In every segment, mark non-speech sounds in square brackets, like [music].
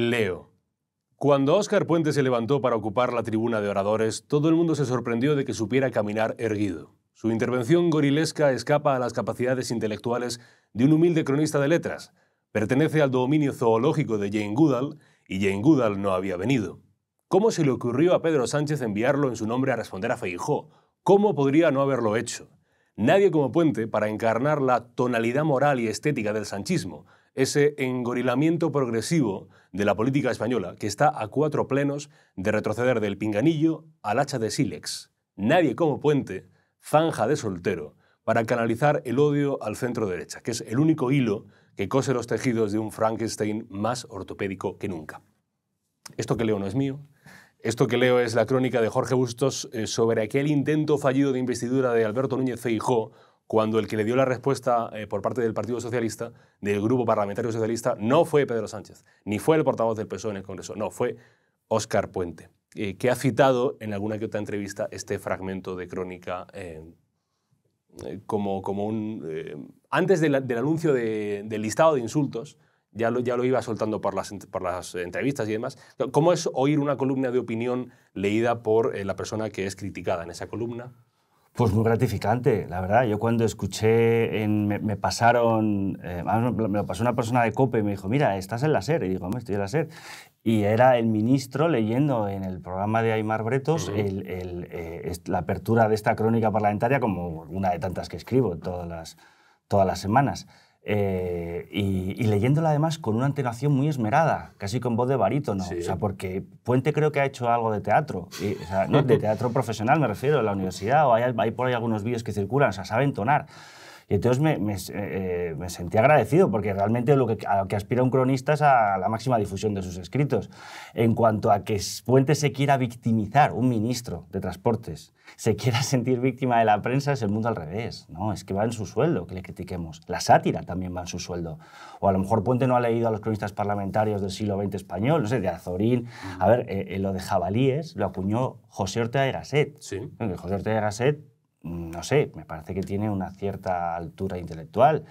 Leo. Cuando Óscar Puente se levantó para ocupar la tribuna de oradores, todo el mundo se sorprendió de que supiera caminar erguido. Su intervención gorilesca escapa a las capacidades intelectuales de un humilde cronista de letras. Pertenece al dominio zoológico de Jane Goodall y Jane Goodall no había venido. ¿Cómo se le ocurrió a Pedro Sánchez enviarlo en su nombre a responder a Feijó? ¿Cómo podría no haberlo hecho? Nadie como Puente para encarnar la tonalidad moral y estética del sanchismo, ese engorilamiento progresivo de la política española, que está a cuatro plenos de retroceder del pinganillo al hacha de sílex. Nadie como puente, zanja de soltero, para canalizar el odio al centro derecha, que es el único hilo que cose los tejidos de un Frankenstein más ortopédico que nunca. Esto que leo no es mío. Esto que leo es la crónica de Jorge Bustos eh, sobre aquel intento fallido de investidura de Alberto Núñez Feijóo cuando el que le dio la respuesta eh, por parte del Partido Socialista, del Grupo Parlamentario Socialista, no fue Pedro Sánchez, ni fue el portavoz del PSOE en el Congreso, no, fue Óscar Puente, eh, que ha citado en alguna que otra entrevista este fragmento de crónica eh, como, un... antes del anuncio del listado de insultos, ya lo, ya lo, iba soltando por las, entrevistas y demás. ¿Cómo es oír una columna de opinión leída por la persona que es criticada en esa columna? Pues muy gratificante, la verdad. Yo cuando escuché, en, me, pasaron, eh, me lo pasó una persona de COPE y me dijo, mira, estás en la SER. Y digo, hombre, estoy en la SER. Y era el ministro leyendo en el programa de Aymar Bretos eh, la apertura de esta crónica parlamentaria como una de tantas que escribo todas las, todas las semanas. Eh, y, leyéndola además con una entonación muy esmerada, casi con voz de barítono. O sea, porque Puente creo que ha hecho algo de teatro, o sea, no, de [laughs] teatro profesional me refiero, en la universidad, o hay, hay por ahí algunos vídeos que circulan, o sea, sabe entonar. Y entonces me, eh, eh, me, sentí agradecido, porque realmente lo que, a lo que aspira un cronista es a la máxima difusión de sus escritos. En cuanto a que Puente se quiera victimizar, un ministro de Transportes, se quiera sentir víctima de la prensa, es el mundo al revés. No, es que va en su sueldo que le critiquemos. La sátira también va en su sueldo. O a lo mejor Puente no ha leído a los cronistas parlamentarios del siglo XX español, no sé, de Azorín. A ver, eh, lo de jabalíes lo acuñó José Ortega de Gasset. Sí. José Ortega de Gasset Mm, no sé, me parece que tiene una cierta altura intelectual.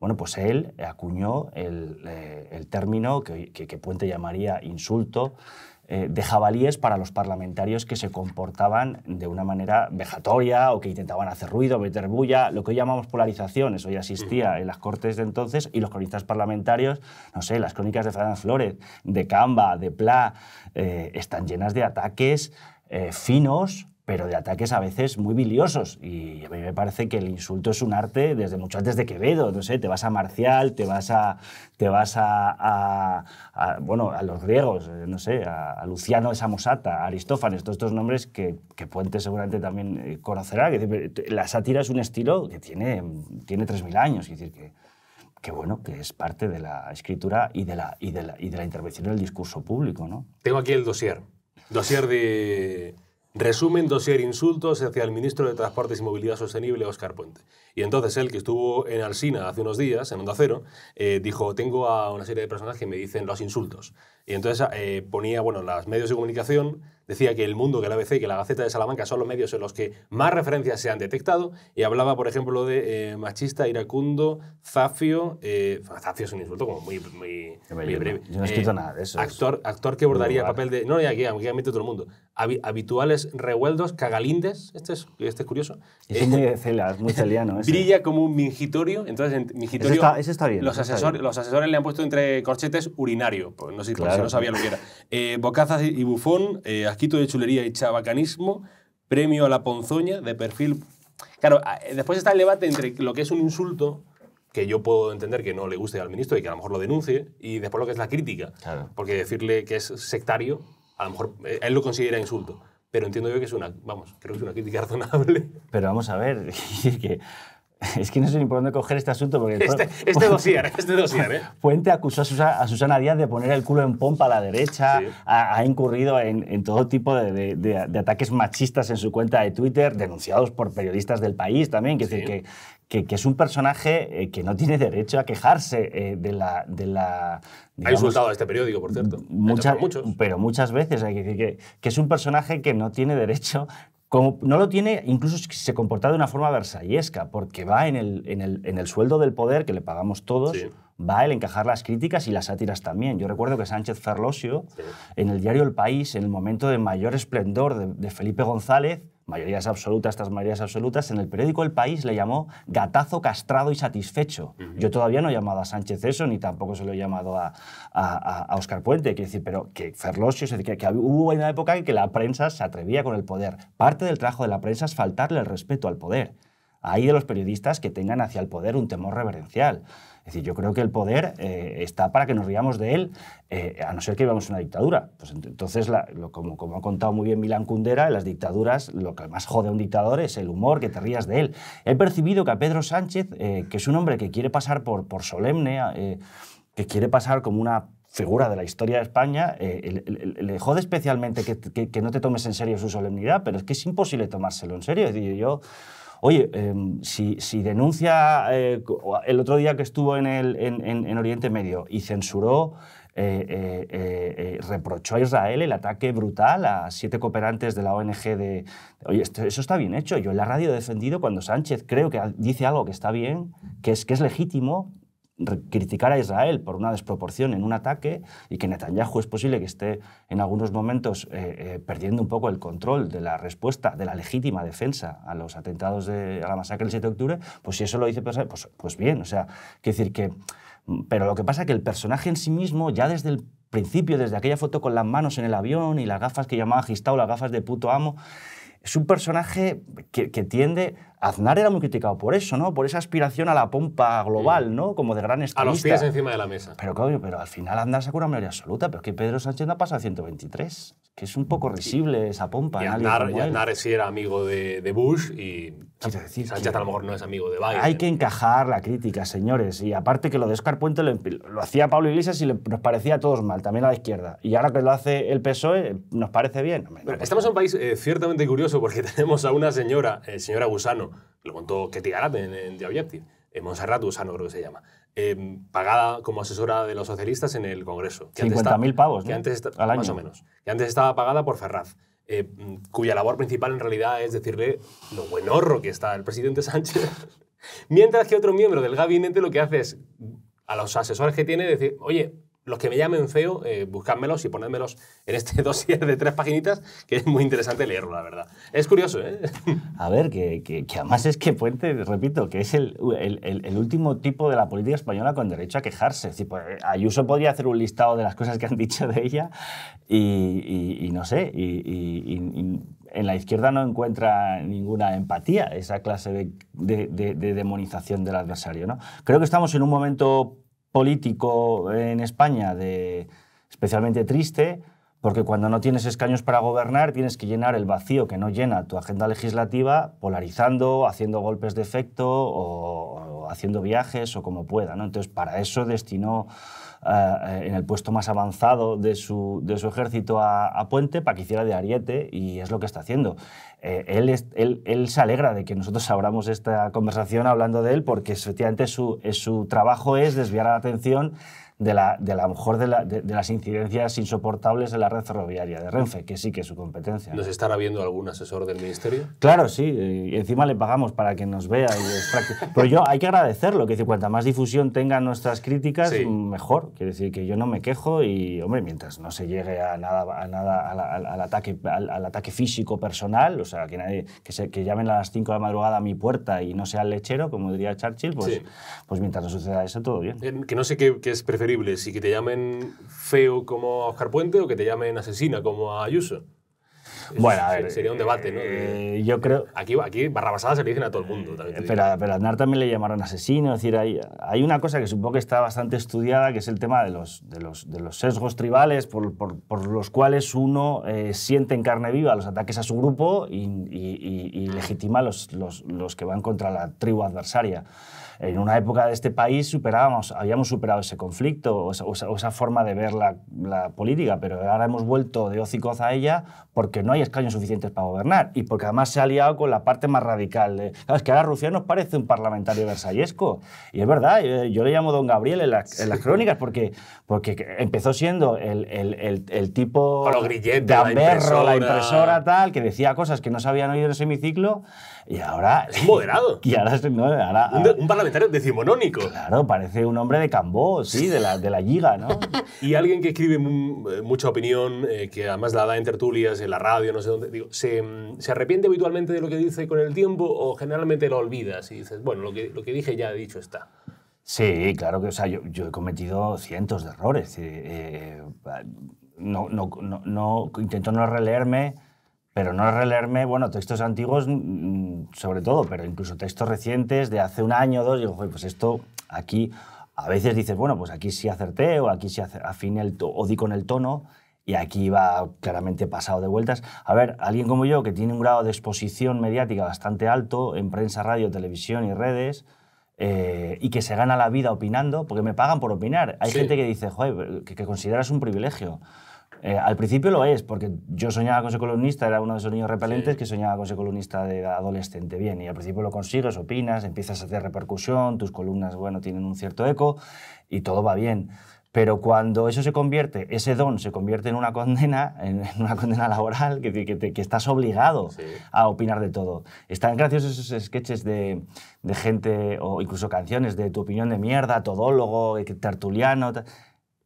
Bueno, pues él acuñó el, eh, término que, Puente llamaría insulto eh, de jabalíes para los parlamentarios que se comportaban de una manera vejatoria o que intentaban hacer ruido, meter bulla, lo que hoy llamamos polarizaciones eso ya existía en las cortes de entonces y los cronistas parlamentarios, no sé, las crónicas de Franz Flores, de Camba, de Pla, eh, están llenas de ataques finos pero de ataques a veces muy biliosos. Y a mí me parece que el insulto es un arte desde mucho antes de Quevedo. No sé, te vas a Marcial, te vas a, te vas a, bueno, a los griegos, eh, no sé, a, Luciano de Samosata, a Aristófanes, todos estos nombres que, Puente seguramente también eh, conocerá. Eh, la sátira es un estilo que tiene, tiene 3.000 años, es decir, que que bueno, que es parte de la escritura y de la, y de la, y de la intervención en el discurso público. ¿no? Tengo aquí el dossier, dossier de, Resumen, dosier insultos hacia el ministro de Transportes y Movilidad Sostenible, Óscar Puente. Y entonces él, que estuvo en Alsina hace unos días, en Onda Cero, eh, dijo, tengo a una serie de personas que me dicen los insultos. Y entonces eh, ponía, bueno, las medios de comunicación decía que El Mundo, que la ABC, que la Gaceta de Salamanca son los medios en los que más referencias se han detectado y hablaba, por ejemplo, de eh, machista, iracundo, zafio, eh, zafio es un insulto como muy, breve. Yo no he eh, nada de eso. Actor, actor que abordaría el papel de... No, ya aquí, aquí mete todo el mundo. habituales revueldos, cagalindes, este es, este es curioso. Es muy muy celiano. [laughs] Brilla como un mingitorio, entonces en mingitorio... está, bien. Los, asesores, los asesores le han puesto entre corchetes urinario, pues no sé si no sabía lo que era. bocazas y, bufón, de chulería y chabacanismo, premio a la ponzoña de perfil. Claro, eh, después está el debate entre lo que es un insulto, que yo puedo entender que no le guste al ministro y que a lo mejor lo denuncie, y después lo que es la crítica. Porque decirle que es sectario, a lo mejor eh, él lo considera insulto. Pero entiendo yo que es una, vamos, creo que es una crítica razonable. Pero vamos a ver, [laughs] que [laughs] es que no sé ni coger este asunto porque... Este, este dosier, [laughs] este dosier. ¿eh? Puente acusó a Susana, Díaz de poner el culo en pompa a la derecha, ha, incurrido en, todo tipo de, ataques machistas en su cuenta de Twitter, denunciados por periodistas del país también, que, decir, que, es un personaje que no tiene derecho a quejarse de la... De la ha insultado a este periódico, por cierto. pero muchas veces hay que decir que es un personaje que no tiene derecho como no lo tiene, incluso se comporta de una forma versallesca, porque va en el, en el, sueldo del poder que le pagamos todos, va el encajar las críticas y las sátiras también. Yo recuerdo que Sánchez Ferlosio, en el diario El País, en el momento de mayor esplendor de Felipe González, mayorías absolutas estas mayorías absolutas, en el periódico El País le llamó gatazo castrado y satisfecho. Yo todavía no he llamado a Sánchez eso, ni tampoco se lo he llamado a, a, Oscar Puente, quiero decir, pero que Ferlosio, es decir, que, que, hubo una época en que la prensa se atrevía con el poder. Parte del trabajo de la prensa es faltarle el respeto al poder hay de los periodistas que tengan hacia el poder un temor reverencial. Es decir, yo creo que el poder eh, está para que nos riamos de él, eh, a no ser que vivamos una dictadura. Pues entonces, como, ha contado muy bien Milan Kundera, en las dictaduras lo que más jode a un dictador es el humor, que te rías de él. He percibido que a Pedro Sánchez, eh, que es un hombre que quiere pasar por, solemne, que quiere pasar como una figura de la historia de España, le, jode especialmente que, no te tomes en serio su solemnidad, pero es que es imposible tomárselo en serio. Es decir, yo oye, em, si, denuncia eh, el otro día que estuvo en, el, en, Oriente Medio y censuró eh, eh, reprochó a Israel el ataque brutal a siete cooperantes de la ONG de, oye, eso está bien hecho. Yo en la radio he defendido cuando Sánchez creo que dice algo que está bien, que es, que es legítimo, criticar a Israel por una desproporción en un ataque y que Netanyahu es posible que esté en algunos momentos eh, eh, perdiendo un poco el control de la respuesta, de la legítima defensa a los atentados de la masacre del 7 de octubre, pues si eso lo dice pues, pues bien, o sea, que decir que... Mm, pero lo que pasa es que el personaje en sí mismo, ya desde el principio, desde aquella foto con las manos en el avión y las gafas que llamaba Gistao, las gafas de puto amo, es un personaje que, que tiende Aznar era muy criticado por eso, ¿no? Por esa aspiración a la pompa global, ¿no? Como de gran estadista. A los pies encima de la mesa. Pero pero al final Aznar sacó una mayoría absoluta, pero es que Pedro Sánchez no ha pasado 123, que es un poco risible esa pompa. Y, Aznar, sí era amigo de, de Bush y decir. no es amigo de Hay que encajar la crítica, señores. Y aparte que lo de Oscar Puente lo, hacía Pablo Iglesias y le, nos parecía a todos mal, también a la izquierda. Y ahora que lo hace el PSOE, nos parece bien. estamos en un país eh, ciertamente curioso porque [laughs] tenemos a una señora, eh, señora Gusano, lo contó Ketty Garat en, en, The Objective, en eh, Montserrat Gusano creo que se llama. Em, pagada como asesora de los socialistas en el Congreso. 50.000 pavos, que antes Al año. Más o menos. Que antes estaba pagada por Ferraz. Eh, cuya labor principal en realidad es decirle lo buenorro que está el presidente [laughs] Sánchez, mientras que otro miembro del gabinete lo que hace es a los asesores que tiene decir, oye, los que me llamen feo, eh, buscádmelos y ponedmelos en este [laughs] dossier de tres paginitas, que es muy interesante leerlo, la verdad. Es curioso, ¿eh? [laughs] A ver, que, que, además es que Puente, repito, que es el, el, el, último tipo de la política española con derecho a quejarse. Es decir, pues, Ayuso podría hacer un listado de las cosas que han dicho de ella y, no sé, y, en la izquierda no encuentra ninguna empatía, esa clase de, de, de demonización del adversario. ¿no? Creo que estamos en un momento político en España de, especialmente triste, porque cuando no tienes escaños para gobernar tienes que llenar el vacío que no llena tu agenda legislativa polarizando, haciendo golpes de efecto o, haciendo viajes o como pueda. Entonces, para eso destinó eh, en el puesto más avanzado de su, ejército a, Puente para que hiciera de ariete y es lo que está haciendo. Eh, él, él, se alegra de que nosotros abramos esta conversación hablando de él porque efectivamente su eh, trabajo es desviar la atención de la, de la mejor de, las incidencias insoportables de la red ferroviaria de Renfe, que sí que es su competencia. ¿Nos estará viendo algún asesor del ministerio? Claro, sí. Y encima le pagamos para que nos vea. Y Pero yo hay que agradecerlo, que cuanta más difusión tengan nuestras críticas, mejor. Quiere decir que yo no me quejo y, hombre, mientras no se llegue a nada, a nada al, ataque, al, ataque físico personal, o sea, que, nadie, que, se, que llamen a las 5 de la madrugada a mi puerta y no sea el lechero, como diría Churchill, pues, pues mientras no suceda eso, todo bien. Eh, que no sé qué, qué es preferible ¿Y que te llamen feo como a Oscar Puente o que te llamen asesina como a Ayuso? bueno, a ver, sería un debate, ¿no? Eh, eh, yo creo... Aquí, aquí barrabasada se le dicen a todo el mundo. También pero, pero, a Aznar también le llamaron asesino. Es decir, hay, hay, una cosa que supongo que está bastante estudiada, que es el tema de los, de los, de los sesgos tribales por, por, los cuales uno eh, siente en carne viva los ataques a su grupo y, y, y, legitima los, los, los que van contra la tribu adversaria en una época de este país superábamos, habíamos superado ese conflicto o esa, forma de ver la, política, pero ahora hemos vuelto de hocicoza a ella porque no hay escaños suficientes para gobernar y porque además se ha aliado con la parte más radical. De, ¿sabes? Que ahora Rusia nos parece un parlamentario versallesco. Y es verdad, eh, yo, le llamo don Gabriel en, las crónicas porque, porque empezó siendo el, el, el, tipo de amberro, la, la impresora, tal, que decía cosas que no se habían oído en el semiciclo y ahora... Es moderado. [laughs] Y ahora, un, parlamentario decimonónico. Claro, parece un hombre de Cambó, sí, de la, de la Liga, ¿no? [laughs] y alguien que escribe eh, mucha opinión, eh, que además la da en tertulias, en la radio, no sé dónde, digo, ¿se, ¿se, arrepiente habitualmente de lo que dice con el tiempo o generalmente lo olvidas y dices, bueno, lo que, lo que dije ya dicho está? Sí, claro que, o sea, yo, yo he cometido cientos de errores. Eh, no, no, intento no releerme pero no releerme, bueno, textos antiguos mm, sobre todo, pero incluso textos recientes de hace un año o dos, digo, pues esto aquí a veces dices, bueno, pues aquí sí acerté o aquí sí afiné el o di con el tono y aquí va claramente pasado de vueltas. A ver, alguien como yo que tiene un grado de exposición mediática bastante alto en prensa, radio, televisión y redes, eh, y que se gana la vida opinando, porque me pagan por opinar. Hay gente que dice, joder, que, consideras un privilegio. Eh, al principio lo es, porque yo soñaba con ser columnista, era uno de esos niños repelentes que soñaba con ser columnista de adolescente. Bien, y al principio lo consigues, opinas, empiezas a hacer repercusión, tus columnas, bueno, tienen un cierto eco y todo va bien. Pero cuando eso se convierte, ese don se convierte en una condena, en, una condena laboral, que, que, estás obligado a opinar de todo. Están graciosos esos sketches de, gente, o incluso canciones, de tu opinión de mierda, todólogo, tertuliano.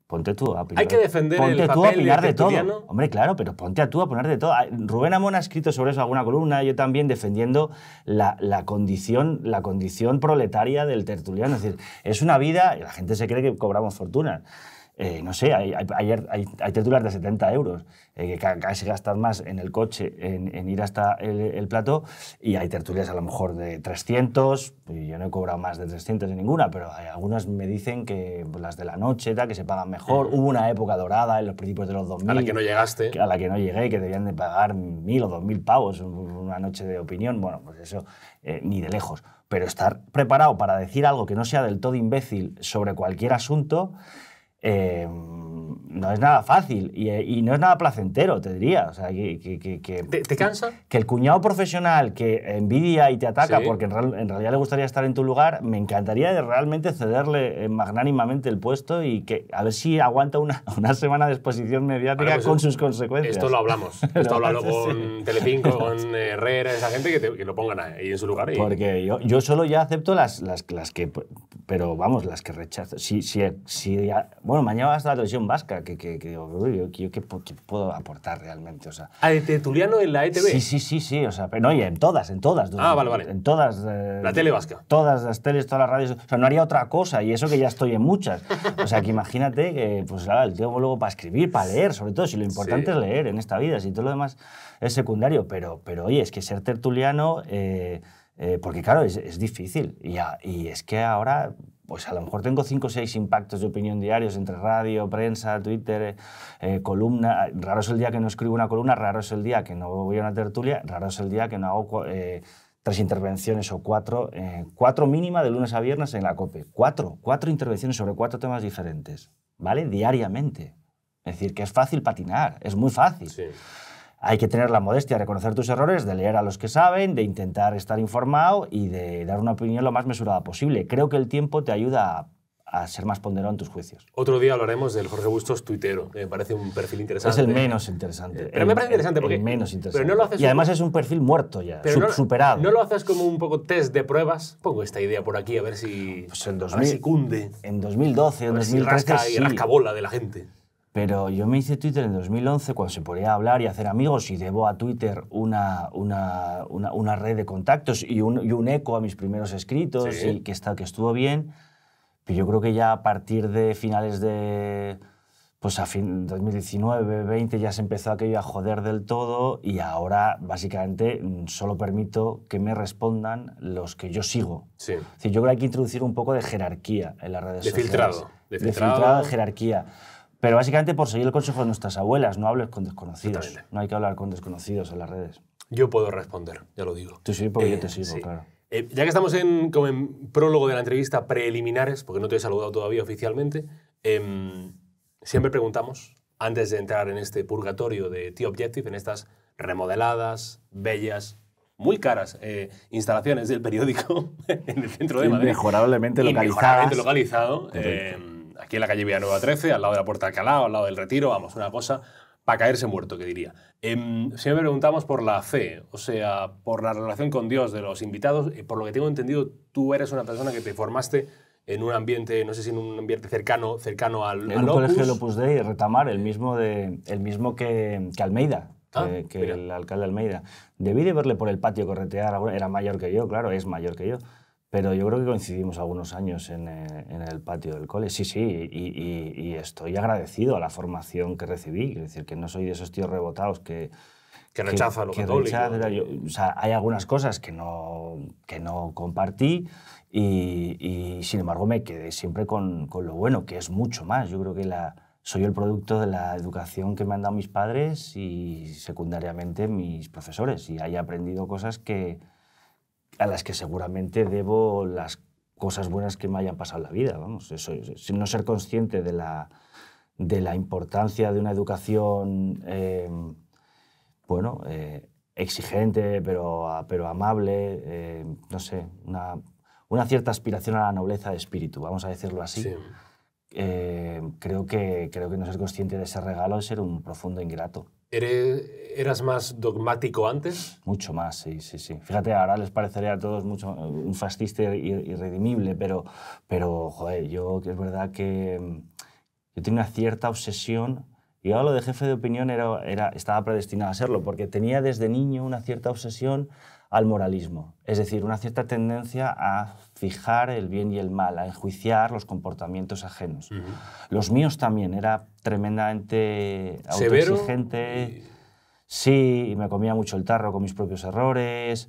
Ponte tú a Hay que defender el papel de todo. Hombre, claro, pero ponte a tú a poner de todo. Rubén Amón ha escrito sobre eso alguna columna, yo también defendiendo la, la, condición, la condición proletaria del tertuliano. Es decir, es una vida, y la gente se cree que cobramos fortuna. Eh, no sé, hay, hay, tertulias de 70 euros, eh, que casi gastas más en el coche, en, ir hasta el, plato, y hay tertulias a lo mejor de 300, pues yo no he cobrado más de 300 de ninguna, pero algunas me dicen que pues, las de la noche, que se pagan mejor. Hubo una época dorada en los principios de los 2000. A la que no llegaste. a la que no llegué, que debían de pagar mil o dos mil pavos una noche de opinión. Bueno, pues eso eh, ni de lejos. Pero estar preparado para decir algo que no sea del todo imbécil sobre cualquier asunto eh, no es nada fácil eh, y, no es nada placentero, te diría. que, ¿Te, cansa? Que el cuñado profesional que envidia y te ataca porque en, realidad le gustaría estar en tu lugar, me encantaría de realmente cederle eh, magnánimamente el puesto y que a ver si aguanta una, [laughs] semana de exposición mediática pues con sus consecuencias. Esto lo hablamos. [laughs] Esto lo hablamos con [laughs] con Herrera, esa gente que, lo pongan ahí en su lugar. Porque yo, yo, solo ya acepto las, las que pero vamos, las que rechazo. Si, si, si, bueno, mañana vas a la televisión vasca, que, que, que, yo, qué, puedo aportar realmente. O sea, ¿A ah, de Tertuliano en la ETV? Sí, sí, sí, sí. O sea, pero no, en todas, en todas. Ah, vale, vale. En todas. Eh, la tele vasca. Todas las teles, todas las radios. O sea, no haría otra cosa, y eso que ya estoy en muchas. [laughs] O sea, que imagínate que, pues, claro, el luego para escribir, para leer, sobre todo, si lo importante es leer en esta vida, si todo lo demás es secundario. Pero, pero oye, es que ser tertuliano. Eh, eh, porque claro, es, difícil. Y, es que ahora, pues a lo mejor tengo cinco o seis impactos de opinión diarios entre radio, prensa, Twitter, eh, eh, columna. Raro es el día que no escribo una columna, raro es el día que no voy a una tertulia, raro es el día que no hago tres intervenciones o cuatro, cuatro mínima de lunes a viernes en la COPE. Cuatro, cuatro intervenciones sobre cuatro temas diferentes, ¿vale? Diariamente. Es decir, que es fácil patinar, es muy fácil. Sí hay que tener la modestia de reconocer tus errores, de leer a los que saben, de intentar estar informado y de dar una opinión lo más mesurada posible. Creo que el tiempo te ayuda a ser más ponderado en tus juicios. Otro día hablaremos del Jorge Bustos tuitero, que me parece un perfil interesante. Es el menos interesante. Pero me parece interesante porque... El menos interesante. no lo haces y además es un perfil muerto ya, Pero no, superado. ¿No lo haces como un poco test de pruebas? Pongo esta idea por aquí a ver si, pues en 2000, a cunde. En 2012, en 2013 bola de la gente. Pero yo me hice Twitter en 2011 cuando se podía hablar y hacer amigos y debo a Twitter una, una, una, una red de contactos y un, y un, eco a mis primeros escritos y que, está, que estuvo bien. Pero yo creo que ya a partir de finales de pues a fin 2019, 20 ya se empezó aquello a joder del todo y ahora básicamente mm, solo permito que me respondan los que yo sigo. Sí. yo creo que hay que introducir un poco de jerarquía en las redes de sociales. Filtrado. De filtrado. De filtrado, de jerarquía. Pero básicamente por seguir el consejo de nuestras abuelas, no hables con desconocidos. No hay que hablar con desconocidos en las redes. Yo puedo responder, ya lo digo. Tú sí, porque yo eh, te sigo, claro. Eh, ya que estamos en, como en prólogo de la entrevista, preliminares, porque no te he saludado todavía oficialmente, em, siempre preguntamos, antes de entrar en este purgatorio de T-Objective, en estas remodeladas, bellas, muy caras eh, instalaciones del periódico [laughs] en el centro de [laughs] Madrid. Mejorablemente localizadas. localizado aquí en la calle Villanueva 13, al lado de la Puerta Alcalá, al lado del Retiro, vamos, una cosa para caerse muerto, que diría. Em, si me preguntamos por la fe, o sea, por la relación con Dios de los invitados. Eh, por lo que tengo entendido, tú eres una persona que te formaste en un ambiente, no sé si en un ambiente cercano, cercano al, en al un colegio de Opus Dei, Retamar, el mismo, de, el mismo que, Almeida, ah, que, el alcalde Almeida. Debí de verle por el patio corretear, era mayor que yo, claro, es mayor que yo. Pero yo creo que coincidimos algunos años en, eh, el patio del cole. Sí, sí, y, estoy agradecido a la formación que recibí. Es decir, que no soy de esos tíos rebotados que... Que rechaza lo que hay algunas cosas que no, que no compartí y, sin embargo me quedé siempre con, lo bueno, que es mucho más. Yo creo que soy el producto de la educación que me han dado mis padres y secundariamente mis profesores. Y ahí he aprendido cosas que a las que seguramente debo las cosas buenas que me hayan pasado en la vida. Vamos, sin no ser consciente de la, de la importancia de una educación, eh, bueno, eh, exigente, pero, pero amable, eh, no sé, una, una, cierta aspiración a la nobleza de espíritu, vamos a decirlo así. creo, que, creo que no ser consciente de ese regalo es ser un profundo ingrato. ¿Eras más dogmático antes? Mucho más, sí, sí, sí. Fíjate, ahora les parecería a todos mucho un fascista irredimible, pero, pero joder, yo es verdad que mm, yo tenía una cierta obsesión. Y ahora lo de jefe de opinión era, era, estaba predestinado a serlo, porque tenía desde niño una cierta obsesión al moralismo, es decir, una cierta tendencia a fijar el bien y el mal, a enjuiciar los comportamientos ajenos. Los míos también, era tremendamente autoexigente. Sí, me comía mucho el tarro con mis propios errores,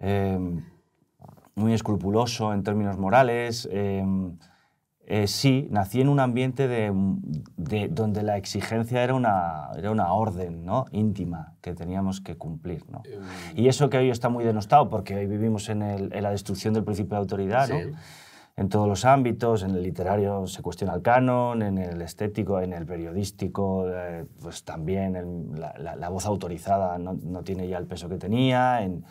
em, muy escrupuloso en términos morales. Em, eh, sí, nací en un ambiente de, donde la exigencia era una, era una orden ¿no? íntima que teníamos que cumplir. Em. Y eso que hoy está muy denostado, porque hoy vivimos en, la destrucción del principio de autoridad, en todos los ámbitos, en el literario se cuestiona el canon, en el estético, en el periodístico, eh, pues también la, voz autorizada no, tiene ya el peso que tenía, en,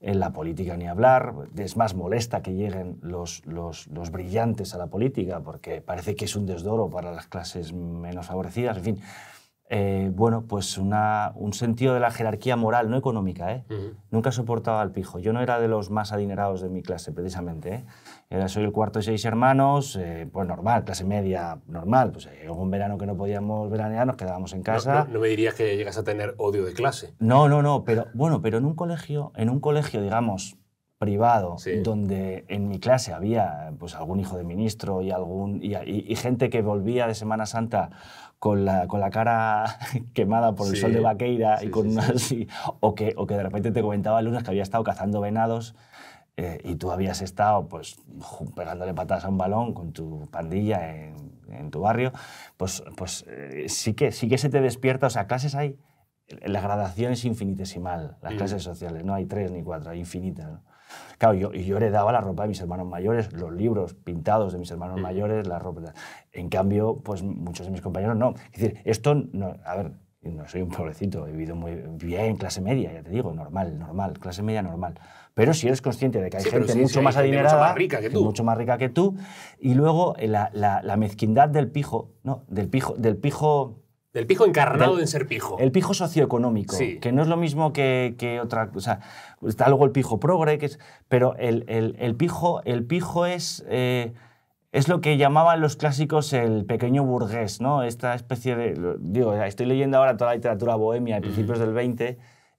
la política ni hablar, es más molesta que lleguen los, los, brillantes a la política porque parece que es un desdoro para las clases menos favorecidas, en fin. Eh, bueno, pues una, un sentido de la jerarquía moral, no económica. ¿eh? Nunca soportaba al pijo. Yo no era de los más adinerados de mi clase, precisamente. ¿eh? Era, soy el cuarto de seis hermanos, eh, pues normal, clase media, normal. Pues un verano que no podíamos veranear, nos quedábamos en casa. No, no, me dirías que llegas a tener odio de clase. No, no, no, pero bueno, pero en un colegio, en un colegio, digamos, privado donde en mi clase había pues, algún hijo de ministro y, algún, y, gente que volvía de Semana Santa con la, con la cara [laughs] quemada por el sol de Vaqueira y con así, o que, o que de repente te comentaba el lunes que había estado cazando venados eh, y tú habías estado pues, pegándole patadas a un balón con tu pandilla en, tu barrio, pues, pues eh, sí, que, sí que se te despierta, o sea, clases hay la gradación es infinitesimal, las clases sociales, no hay tres ni cuatro, hay infinitas. ¿no? Claro, yo, yo heredaba la ropa de mis hermanos mayores, los libros pintados de mis hermanos mm. mayores, la ropa. En cambio, pues muchos de mis compañeros no. Es decir, esto, no, a ver, no soy un pobrecito, he vivido muy bien, clase media, ya te digo, normal, normal, clase media normal. Pero si eres consciente de que hay gente mucho más adinerada, mucho más, rica que tú. mucho más rica que tú, y luego eh, la, la mezquindad del pijo, no, del pijo, del pijo del pijo encarnado en ser pijo. El pijo socioeconómico, sí. que no es lo mismo que, otra cosa. Está luego el pijo progre, que es, pero el, pijo, el pijo es, eh, es lo que llamaban los clásicos el pequeño burgués, ¿no? Esta especie de... Digo, estoy leyendo ahora toda la literatura bohemia de principios del 20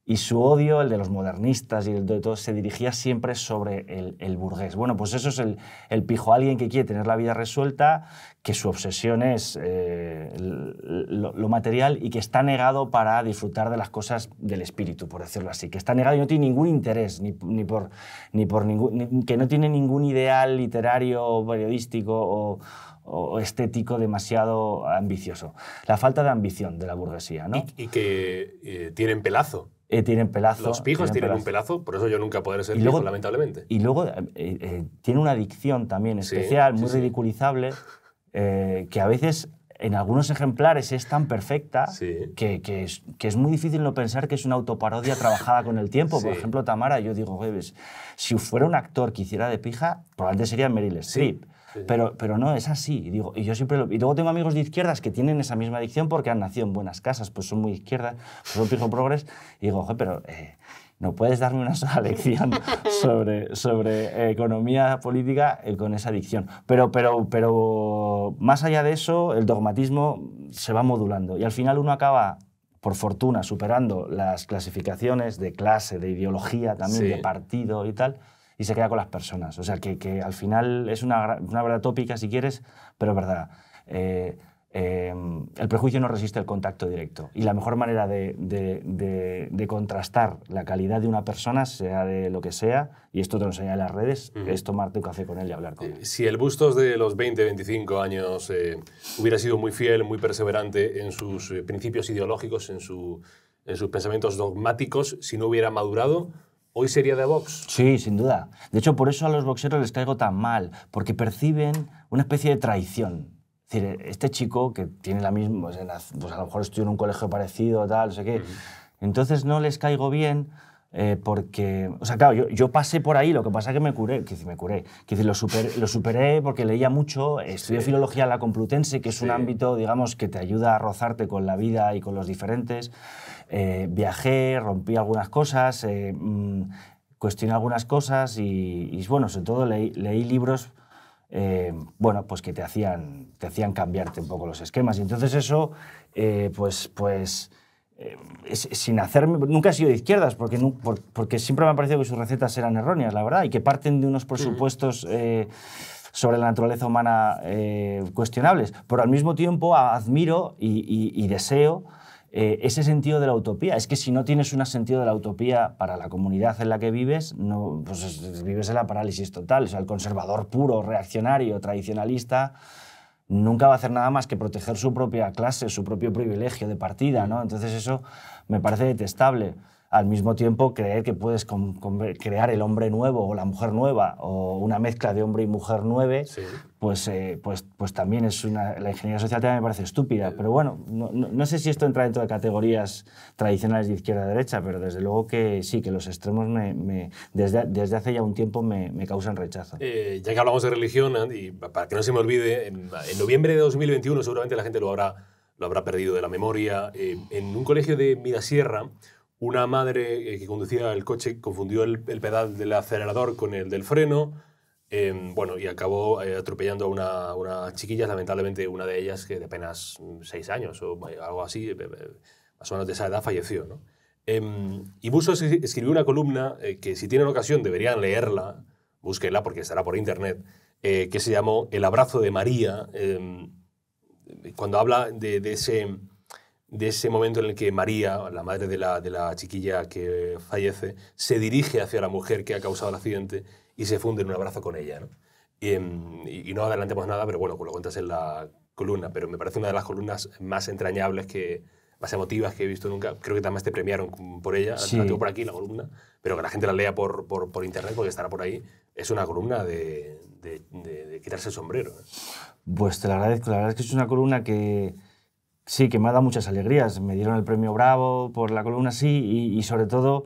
y su odio, el de los modernistas y el de todo, se dirigía siempre sobre el, el burgués. Bueno, pues eso es el, el, pijo, alguien que quiere tener la vida resuelta, que su obsesión es eh, lo, material y que está negado para disfrutar de las cosas del espíritu, por decirlo así, que está negado y no tiene ningún interés, ni, por, ni por ningún, que no tiene ningún ideal literario, periodístico o, estético demasiado ambicioso. La falta de ambición de la burguesía, ¿no? Y, que eh, tienen pelazo. Eh, tienen pelazo. Los pijos tienen, un pelazo, por eso yo nunca podré ser pijo, lamentablemente. Y luego tiene una adicción también especial, muy ridiculizable, eh, que a veces en algunos ejemplares es tan perfecta que, que, es, muy difícil no pensar que es una autoparodia trabajada con el tiempo. Por ejemplo, Tamara, yo digo, si fuera un actor que hiciera de pija, probablemente sería Meryl Streep. Pero, pero no, es así. Y, digo, y, yo siempre luego tengo amigos de izquierdas que tienen esa misma adicción porque han nacido en buenas casas, pues son muy izquierdas, pues son pijo progres. Y digo, pero eh, ¿No puedes darme una sola [laughs] lección sobre, sobre eh, economía política eh, con esa dicción? Pero, pero, pero más allá de eso, el dogmatismo se va modulando y al final uno acaba por fortuna, superando las clasificaciones de clase, de ideología también, de partido y tal, y se queda con las personas. O sea, que, que al final es una, una verdad tópica, si quieres, pero verdad. Eh, Em, el prejuicio no resiste el contacto directo. Y la mejor manera de, contrastar la calidad de una persona, sea de lo que sea, y esto te lo en las redes, es tomarte un café con él y hablar con eh, él. Si el Bustos de los 20, 25 años eh, hubiera sido muy fiel, muy perseverante en sus eh, principios ideológicos, en, en sus pensamientos dogmáticos, si no hubiera madurado, hoy sería de box. Sí, sin duda. De hecho, por eso a los boxeros les caigo tan mal, porque perciben una especie de traición es decir, este chico que tiene la misma, pues a lo mejor estoy en un colegio parecido, tal, no sé qué. Entonces no les caigo bien eh, porque, o sea, claro, yo, yo, pasé por ahí, lo que pasa es que me curé, que me curé, que lo, super, lo superé porque leía mucho, estudié filología en la Complutense, que es un ámbito, digamos, que te ayuda a rozarte con la vida y con los diferentes. Eh, viajé, rompí algunas cosas, eh, mm, cuestioné algunas cosas y, bueno, sobre todo leí, leí libros eh, bueno, pues que te hacían, te hacían cambiarte un poco los esquemas. Y entonces eso, eh, pues, pues eh, sin hacerme, nunca he sido de izquierdas, porque, porque siempre me ha parecido que sus recetas eran erróneas, la verdad, y que parten de unos mm. presupuestos... sobre la naturaleza humana cuestionables, pero al mismo tiempo admiro y deseo eh, ese sentido de la utopía. Es que si no tienes un sentido de la utopía para la comunidad en la que vives, no, pues vives en la parálisis total. O sea, el conservador puro, reaccionario, tradicionalista, nunca va a hacer nada más que proteger su propia clase, su propio privilegio de partida. ¿no? Entonces eso me parece detestable al mismo tiempo creer que puedes crear el hombre nuevo o la mujer nueva o una mezcla de hombre y mujer nueve, pues, eh, pues, pues también es una... La ingeniería social también me parece estúpida, pero bueno, no, no, sé si esto entra dentro de categorías tradicionales de izquierda-derecha, pero desde luego que sí, que los extremos me, desde, desde, hace ya un tiempo me, causan rechazo. Eh, ya que hablamos de religión, y para que no se me olvide, en, noviembre de 2021 seguramente la gente lo habrá, lo habrá perdido de la memoria, eh, en un colegio de Mirasierra, una madre eh, que conducía el coche confundió el, pedal del acelerador con el del freno. Em, bueno, y acabó eh, atropellando a una, una chiquilla, lamentablemente una de ellas que de apenas mm, seis años o algo así, eh, más o menos de esa edad, falleció. ¿no? Em, y Buso escribió una columna que si tienen ocasión deberían leerla, búsquenla porque estará por internet, que se llamó El abrazo de María, em, cuando habla de ese de ese momento en el que María, la madre de la, chiquilla que fallece, se dirige hacia la mujer que ha causado el accidente y se funde en un abrazo con ella. Em, y, no adelantemos nada, pero bueno, lo cuentas en la columna, pero me parece una de las columnas más entrañables, que, más emotivas que he visto nunca. Creo que también te premiaron por ella, la tengo por aquí, la columna, pero que la gente la lea por, por, internet porque estará por ahí. Es una columna de, de, quitarse el sombrero. ¿eh? Pues te la agradezco, la verdad es que es una columna que sí, que me ha dado muchas alegrías. Me dieron el premio Bravo por la columna, sí, y, sobre todo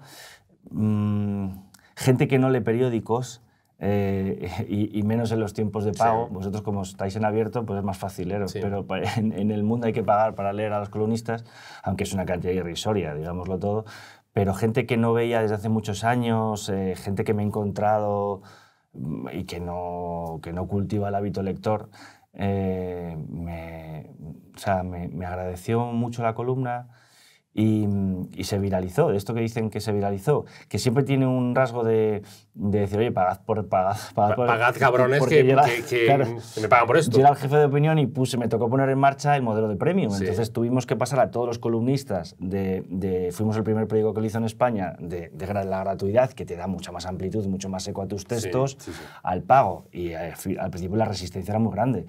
mm, gente que no lee periódicos. Eh, [laughs] y, menos en los tiempos de pago. Vosotros como estáis en abierto, pues es más facilero, ¿eh? pero [laughs] en, el mundo hay que pagar para leer a los columnistas, aunque es una cantidad irrisoria, digámoslo todo, pero gente que no veía desde hace muchos años, eh, gente que me he encontrado mm, y que no, que no cultiva el hábito lector, eh, me, o sea, me agradeció mucho la columna, y, se viralizó. Esto que dicen que se viralizó, que siempre tiene un rasgo de, decir, oye, pagad por. Pagad, pagad, cabrones, que, me pagan por esto. Yo era el jefe de opinión y puse, me tocó poner en marcha el modelo de premium. Entonces tuvimos que pasar a todos los columnistas de. fuimos el primer periódico que lo hizo en España de, la gratuidad, que te da mucha más amplitud, mucho más eco a tus textos, al pago. Y eh, al principio la resistencia era muy grande.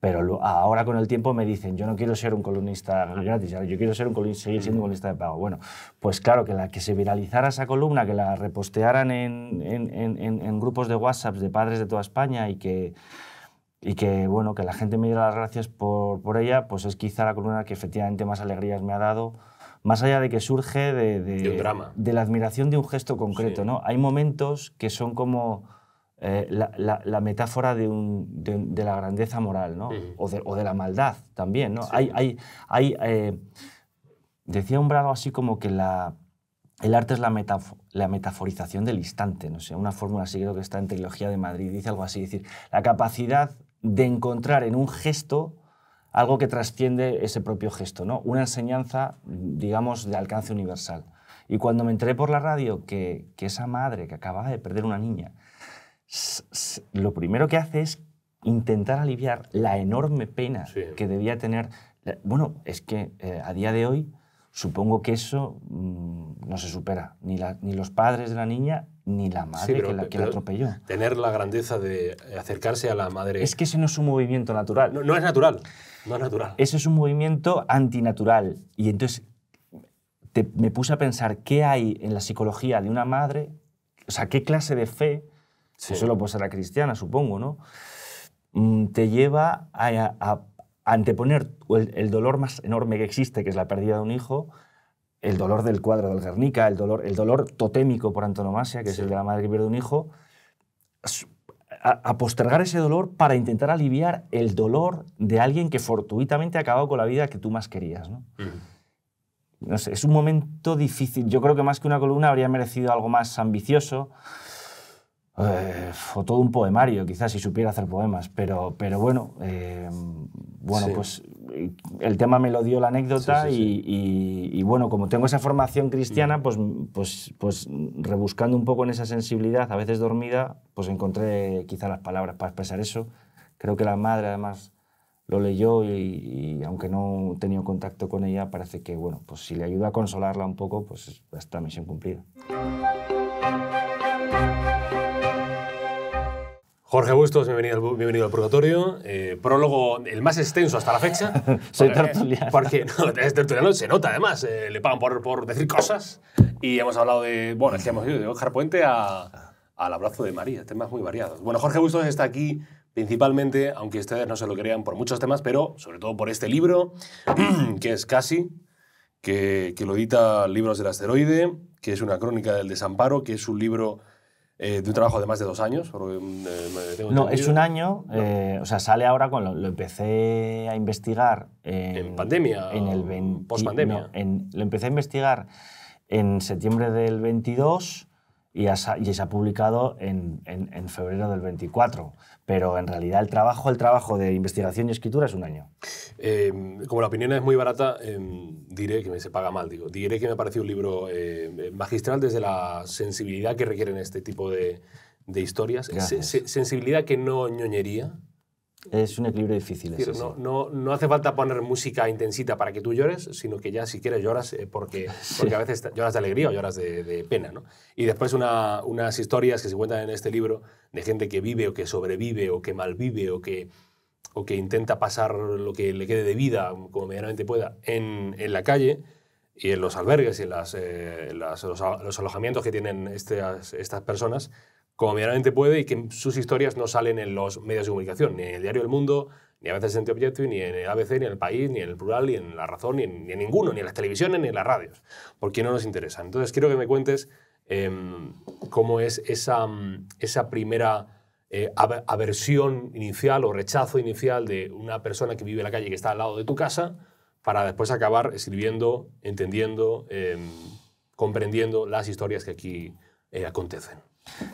Pero ahora con el tiempo me dicen, yo no quiero ser un columnista gratis, yo quiero ser un seguir siendo un columnista de pago. Bueno, pues claro, que la que se viralizara esa columna, que la repostearan en, en, grupos de WhatsApp de padres de toda España y que, y que, bueno, que la gente me diera las gracias por, por ella, pues es quizá la columna que efectivamente más alegrías me ha dado, más allá de que surge de, de, la admiración de un gesto concreto. ¿no? Hay momentos que son como eh, la, metáfora de, la grandeza moral, O, de, la maldad también, ¿no? Hay, eh, decía un bravo así como que el arte es la, la, metaforización del instante, no sé, una fórmula así creo que está en Trilogía de Madrid, dice algo así, decir, la capacidad de encontrar en un gesto algo que trasciende ese propio gesto, ¿no? Una enseñanza, digamos, de alcance universal. Y cuando me enteré por la radio que, que esa madre que acababa de perder una niña lo primero que hace es intentar aliviar la enorme pena que debía tener. Bueno, es que eh, a día de hoy supongo que eso mm, no se supera, ni, ni los padres de la niña ni la madre que, la, atropelló. Tener la grandeza de acercarse a la madre. Es que ese no es un movimiento natural. No, es natural. No es natural. Ese es un movimiento antinatural. Y entonces me puse a pensar qué hay en la psicología de una madre, o sea, qué clase de fe Solo Eso lo la cristiana, supongo, ¿no? Mm, te lleva a, anteponer el, dolor más enorme que existe, que es la pérdida de un hijo, el dolor del cuadro del Guernica, el dolor, el dolor totémico por antonomasia, que es el de la madre que pierde un hijo, a, postergar ese dolor para intentar aliviar el dolor de alguien que fortuitamente ha acabado con la vida que tú más querías, ¿no? No sé, es un momento difícil. Yo creo que más que una columna habría merecido algo más ambicioso. Eh, fue todo un poemario, quizás si supiera hacer poemas, pero, pero bueno, eh, bueno, pues el tema me lo dio la anécdota y, bueno, como tengo esa formación cristiana, mm. pues, pues, pues rebuscando un poco en esa sensibilidad, a veces dormida, pues encontré quizás las palabras para expresar eso. Creo que la madre además lo leyó y, y, aunque no he tenido contacto con ella, parece que, bueno, pues si le ayuda a consolarla un poco, pues está misión cumplida. Jorge Bustos, bienvenido, al Purgatorio. Eh, prólogo el más extenso hasta la fecha. [laughs] Soy tertuliano. Porque tertuliano, se nota además. Eh, le pagan por, decir cosas. Y hemos hablado de, bueno, es que hemos ido de Oscar Puente a, al abrazo de María, temas muy variados. Bueno, Jorge Bustos está aquí principalmente, aunque ustedes no se lo crean, por muchos temas, pero sobre todo por este libro, [clears throat] que es Casi, que, que lo edita Libros del Asteroide, que es una crónica del desamparo, que es un libro de eh, un trabajo de más de dos años. Mm, eh, no, es un año, eh, o sea, sale ahora cuando lo, empecé a investigar. En, pandemia? En el post pandemia. lo empecé a investigar en septiembre del 22 y, se ha publicado en febrero del 24 pero en realidad el trabajo, el trabajo de investigación y escritura es un año. Em, como la opinión es muy barata, em, diré que me se paga mal, diré que me parece un libro em, magistral desde la sensibilidad que requieren este tipo de, historias, sensibilidad que no ñoñería, es un equilibrio difícil. eso no, hace falta poner música intensita para que tú llores, sino que ya si quieres lloras eh, porque, [laughs] porque a veces lloras de alegría o lloras de, pena. ¿no? Y después unas historias que se cuentan en este libro de gente que vive o que sobrevive o que malvive o que, o que intenta pasar lo que le quede de vida, como medianamente pueda, en, la calle y en los albergues y en las, eh, los, alojamientos que tienen estas personas como medianamente puede y que sus historias no salen en los medios de comunicación, ni en el diario del Mundo, ni a veces en Objective, ni en el ABC, ni en el País, ni en el Plural, ni en La Razón, ni en, ninguno, ni en las televisiones, ni en las radios, porque no nos interesa Entonces quiero que me cuentes em, cómo es esa, mm, primera... Eh, aversión inicial o rechazo inicial de una persona que vive en la calle que está al lado de tu casa para después acabar escribiendo, entendiendo, em, comprendiendo las historias que aquí eh, acontecen.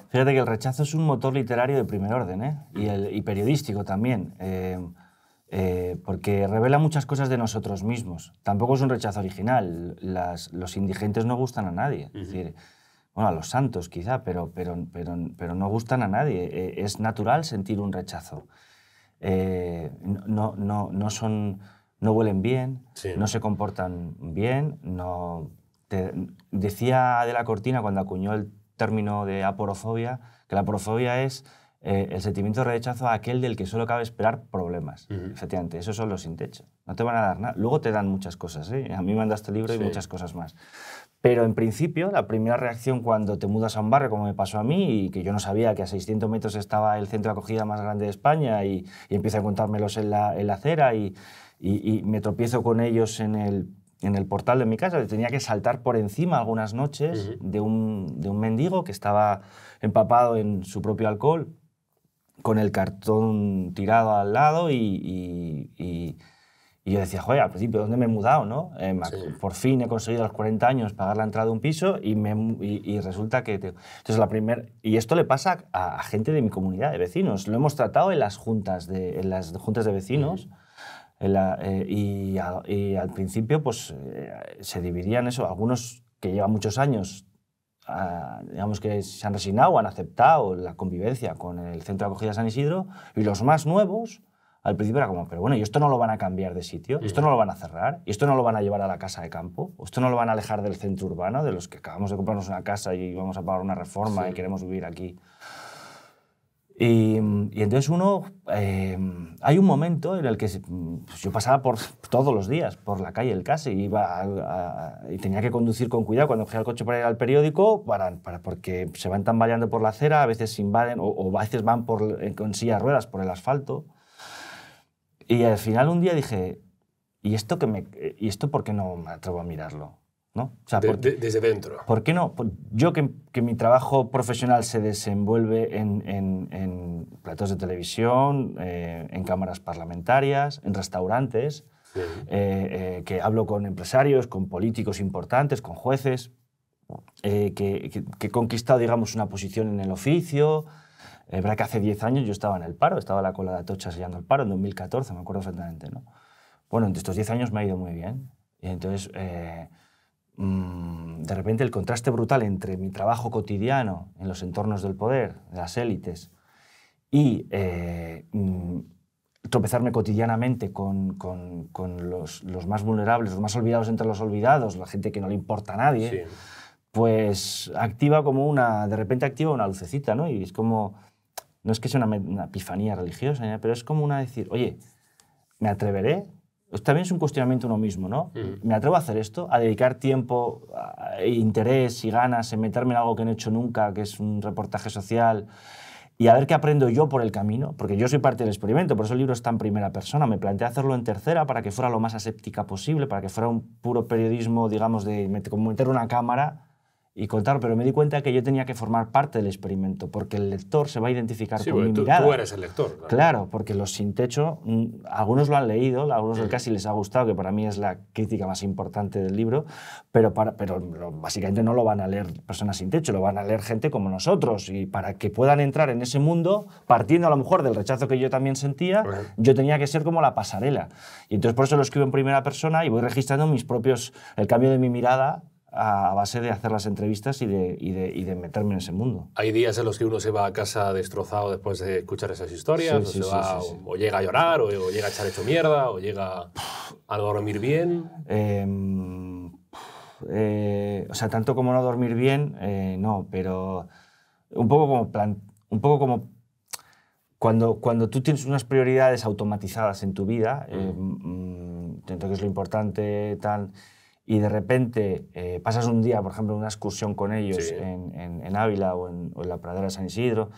Fíjate que el rechazo es un motor literario de primer orden ¿eh? y, el, periodístico también, eh, eh, porque revela muchas cosas de nosotros mismos. Tampoco es un rechazo original. los indigentes no gustan a nadie. Es decir, bueno, a los santos quizá, pero, pero, pero, pero no gustan a nadie. E, es natural sentir un rechazo. no, no, son, no huelen bien, no se comportan bien, no... decía de la cortina cuando acuñó el término de aporofobia, que la aporofobia es eh, el sentimiento de rechazo a aquel del que solo cabe esperar problemas. Efectivamente, esos son los sin techo. No te van a dar nada. Luego te dan muchas cosas. ¿eh? A mí me mandaste este libro y muchas cosas más. Pero en principio, la primera reacción cuando te mudas a un barrio, como me pasó a mí, y que yo no sabía que a 600 metros estaba el centro de acogida más grande de España, y, empiezo a contármelos en la, en la acera, y, y me tropiezo con ellos en el en el portal de mi casa. tenía que saltar por encima algunas noches de, un, mendigo que estaba empapado en su propio alcohol, con el cartón tirado al lado y, yo decía, joder, al principio, ¿dónde me he mudado? No? Eh, por fin he conseguido a los 40 años pagar la entrada de un piso y, resulta que... la primer... Y esto le pasa a, gente de mi comunidad de vecinos. Lo hemos tratado en las juntas de, las juntas de vecinos. Eh, y, al principio pues, eh, se dividían eso. Algunos que llevan muchos años, ah, digamos que se han resignado, han aceptado la convivencia con el centro de acogida San Isidro, y los más nuevos, al principio era como, pero bueno, y esto no lo van a cambiar de sitio, esto no lo van a cerrar, ¿Y esto no lo van a llevar a la casa de campo, esto no lo van a alejar del centro urbano, de los que acabamos de comprarnos una casa y vamos a pagar una reforma y queremos vivir aquí Mm, y, entonces uno, eh, hay un momento en el que mm, pues yo pasaba por todos los días por la calle El Casi, iba y tenía que conducir con cuidado cuando cogía el coche para ir al periódico, para, porque se van tambaleando por la acera, a veces invaden o, a veces van por, eh, con sillas ruedas por el asfalto. Y al final un día dije, ¿y esto, que me, eh, ¿y esto por qué no me atrevo a mirarlo? ¿no? desde dentro. ¿Por qué no? Yo que, mi trabajo profesional se desenvuelve en, platos de televisión, eh, en cámaras parlamentarias, en restaurantes, eh, eh, que hablo con empresarios, con políticos importantes, con jueces, que, he conquistado, digamos, una posición en el oficio. Es verdad que hace 10 años yo estaba en el paro, estaba la cola de Atocha sellando el paro, en 2014, me acuerdo exactamente, ¿no? Bueno, entre estos 10 años me ha ido muy bien. Y entonces Mm, de repente el contraste brutal entre mi trabajo cotidiano en los entornos del poder, de las élites, y eh, mm, tropezarme cotidianamente con, los, más vulnerables, los más olvidados entre los olvidados, la gente que no le importa a nadie, pues activa como una, de repente activa una lucecita, ¿no? Y es como, no es que sea una, epifanía religiosa, pero es como una decir, oye, me atreveré pues también es un cuestionamiento uno mismo, ¿no? Mm. ¿Me atrevo a hacer esto? ¿A dedicar tiempo, e interés y ganas en meterme en algo que no he hecho nunca, que es un reportaje social? Y a ver qué aprendo yo por el camino, porque yo soy parte del experimento, por eso el libro está en primera persona. Me planteé hacerlo en tercera para que fuera lo más aséptica posible, para que fuera un puro periodismo, digamos, de meter, meter una cámara y contar, pero me di cuenta que yo tenía que formar parte del experimento, porque el lector se va a identificar con mi mirada. Tú eres el lector. Claro. porque Los Sin Techo, mm, algunos lo han leído, algunos casi les ha gustado, que para mí es la crítica más importante del libro, pero, pero básicamente no lo van a leer personas sin techo, lo van a leer gente como nosotros, y para que puedan entrar en ese mundo, partiendo a lo mejor del rechazo que yo también sentía, yo tenía que ser como la pasarela. Y entonces por eso lo escribo en primera persona y voy registrando mis propios, el cambio de mi mirada a base de hacer las entrevistas y de, meterme en ese mundo. Hay días en los que uno se va a casa destrozado después de escuchar esas historias, o, llega a llorar, o, llega a echar hecho mierda, o llega a dormir bien. Em, eh, o sea, tanto como no dormir bien, eh, no, pero un poco como, plan, un poco como cuando, cuando tú tienes unas prioridades automatizadas en tu vida, tanto mm. eh, mm, mm, que es lo importante, tal y de repente eh, pasas un día, por ejemplo, una excursión con ellos en, Ávila o en, la pradera de San Isidro,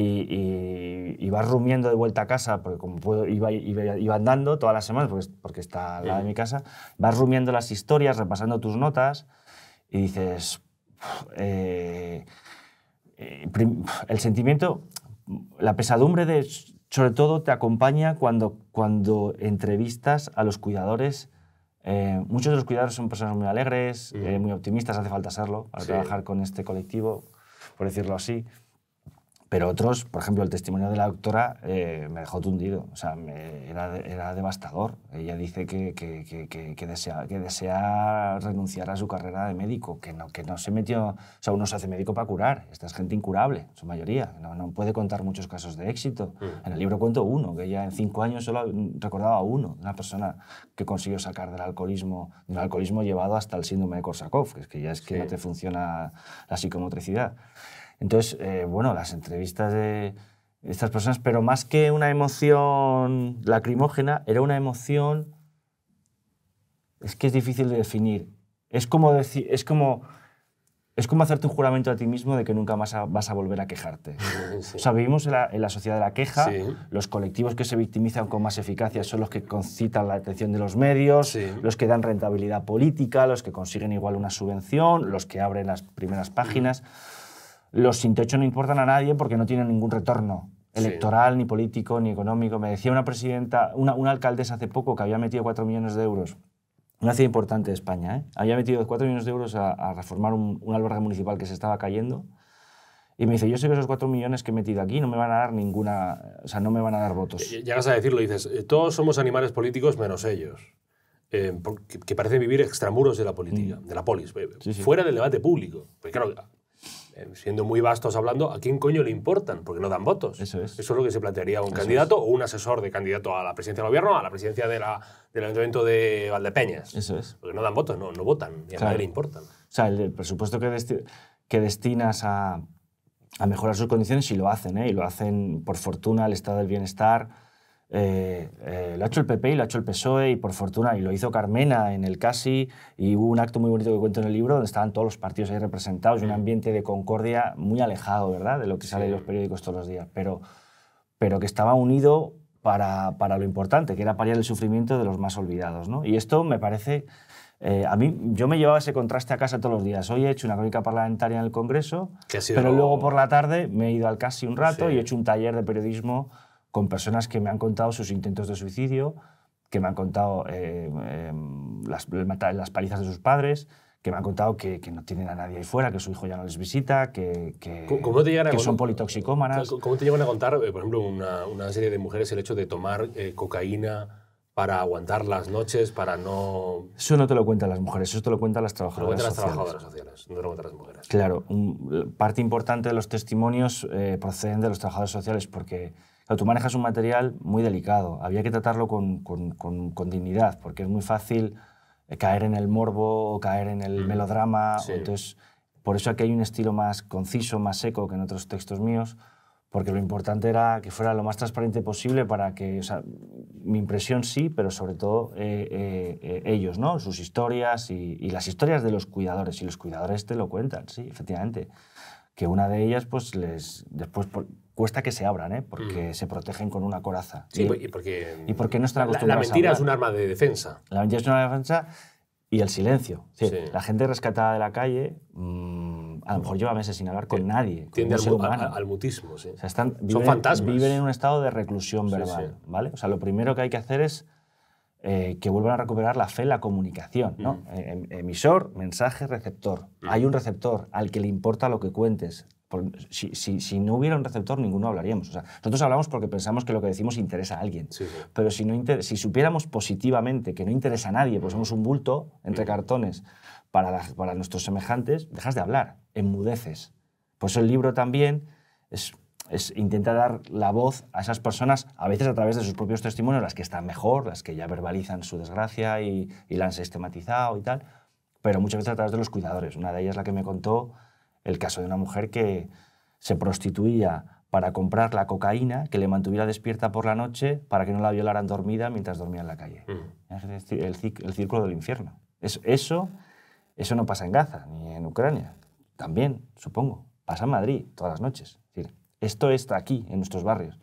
y, vas rumiando de vuelta a casa, porque como puedo, iba, iba, andando todas las semanas, porque, porque está al lado de mi casa, vas rumiando las historias, repasando tus notas, y dices, eh, eh, el sentimiento, la pesadumbre de, sobre todo te acompaña cuando, cuando entrevistas a los cuidadores eh, muchos de los cuidados son personas muy alegres, eh, muy optimistas, hace falta serlo, al trabajar con este colectivo, por decirlo así. Pero otros, por ejemplo, el testimonio de la doctora eh, me dejó tundido, o sea, era, devastador. Ella dice que, que, que, desea, que desea renunciar a su carrera de médico, que no, que no se metió, o sea, uno se hace médico para curar, esta es gente incurable, su mayoría, no, no puede contar muchos casos de éxito. Mm. En el libro cuento uno, que ella en cinco años solo recordaba uno, una persona que consiguió sacar del alcoholismo, del alcoholismo llevado hasta el síndrome de Korsakoff, que es que ya es que no te funciona la psicomotricidad. Entonces, eh, bueno, las entrevistas de estas personas, pero más que una emoción lacrimógena, era una emoción, es que es difícil de definir. Es como, decir, es como, es hacerte un juramento a ti mismo de que nunca más vas a volver a quejarte. [laughs] vivimos en la, sociedad de la queja, los colectivos que se victimizan con más eficacia son los que concitan la atención de los medios, los que dan rentabilidad política, los que consiguen igual una subvención, los que abren las primeras páginas los sin techo no importan a nadie porque no tienen ningún retorno electoral, ni político, ni económico. Me decía una presidenta, una, alcaldesa hace poco que había metido 4 millones de euros, una ciudad importante de España, ¿eh? había metido 4 millones de euros a, reformar un, un, albergue municipal que se estaba cayendo. Y me dice, yo sé que esos 4 millones que he metido aquí no me van a dar ninguna, o sea, no me van a dar votos. Eh, llegas a decirlo, dices, eh, todos somos animales políticos menos ellos. Eh, que, parecen vivir extramuros de la política, mm. de la polis, fuera del debate público. Pues claro, eh, siendo muy vastos hablando, ¿a quién coño le importan? Porque no dan votos. Eso es. Eso es lo que se plantearía un candidato o un asesor de candidato a la presidencia del gobierno, a la presidencia de la, del Ayuntamiento de Valdepeñas. Eso es. Porque no dan votos, no, no votan, y a nadie le importan. O sea, el, presupuesto que, que destinas a, a, mejorar sus condiciones, si lo hacen, ¿eh? y lo hacen por fortuna, el estado del bienestar eh, eh, lo ha hecho el PP y lo ha hecho el PSOE y por fortuna, y lo hizo Carmena en el CASI y hubo un acto muy bonito que cuento en el libro donde estaban todos los partidos ahí representados y un mm. ambiente de concordia muy alejado, ¿verdad?, de lo que sale en los periódicos todos los días, pero, pero que estaba unido para, lo importante, que era paliar el sufrimiento de los más olvidados, Y esto me parece... Eh, a mí, yo me llevaba ese contraste a casa todos los días. Hoy he hecho una crónica parlamentaria en el Congreso, pero luego por la tarde me he ido al casi un rato y he hecho un taller de periodismo con personas que me han contado sus intentos de suicidio, que me han contado eh, em, las, las, palizas de sus padres, que me han contado que, que, no tienen a nadie ahí fuera, que su hijo ya no les visita, que, que, son politoxicómanas. ¿Cómo te llevan a contar, eh, por ejemplo, una, una, serie de mujeres el hecho de tomar eh, cocaína? para aguantar las noches, para no... Eso no te lo cuentan las mujeres, eso te lo cuentan las trabajadoras lo cuentan sociales. trabajadoras sociales, no te mujeres. Claro, parte importante de los testimonios eh, proceden de los trabajadores sociales porque claro, tú manejas un material muy delicado, había que tratarlo con, con, con, dignidad porque es muy fácil eh, caer en el morbo o caer en el mm. melodrama, entonces por eso aquí hay un estilo más conciso, más seco que en otros textos míos, porque lo importante era que fuera lo más transparente posible para que, o sea, mi impresión sí, pero sobre todo eh, eh, eh, ellos, ¿no? Sus historias y, las historias de los cuidadores. Y los cuidadores te lo cuentan, sí, efectivamente. Que una de ellas, pues, les después cuesta que se abran, ¿eh? Porque mm. se protegen con una coraza. Sí, y, pues, porque, y porque no La, la mentira es un arma de defensa. La mentira es un arma de defensa y el silencio. La gente rescatada de la calle mm, a lo mejor lleva meses sin hablar con eh, nadie. Tiende con al, al, mutismo, Son fantasmas. Viven en un estado de reclusión verbal, ¿vale? O sea, lo primero que hay que hacer es eh, que vuelvan a recuperar la fe en la comunicación, ¿no? Mm. E-, em, emisor, mensaje, receptor. Mm. Hay un receptor al que le importa lo que cuentes si, si, si, no hubiera un receptor, ninguno hablaríamos. nosotros hablamos porque pensamos que lo que decimos interesa a alguien. Pero si, no si supiéramos positivamente que no interesa a nadie, pues somos un bulto entre mm. cartones para, para nuestros semejantes, dejas de hablar, enmudeces. Por eso el libro también es es, intenta dar la voz a esas personas, a veces a través de sus propios testimonios, las que están mejor, las que ya verbalizan su desgracia y, y la han sistematizado y tal, pero muchas veces a través de los cuidadores. Una de ellas la que me contó el caso de una mujer que se prostituía para comprar la cocaína que le mantuviera despierta por la noche para que no la violaran dormida mientras dormía en la calle. El, círculo del infierno. Eso, eso, no pasa en Gaza ni en Ucrania. También, supongo. Pasa en Madrid todas las noches. esto está aquí, en nuestros barrios.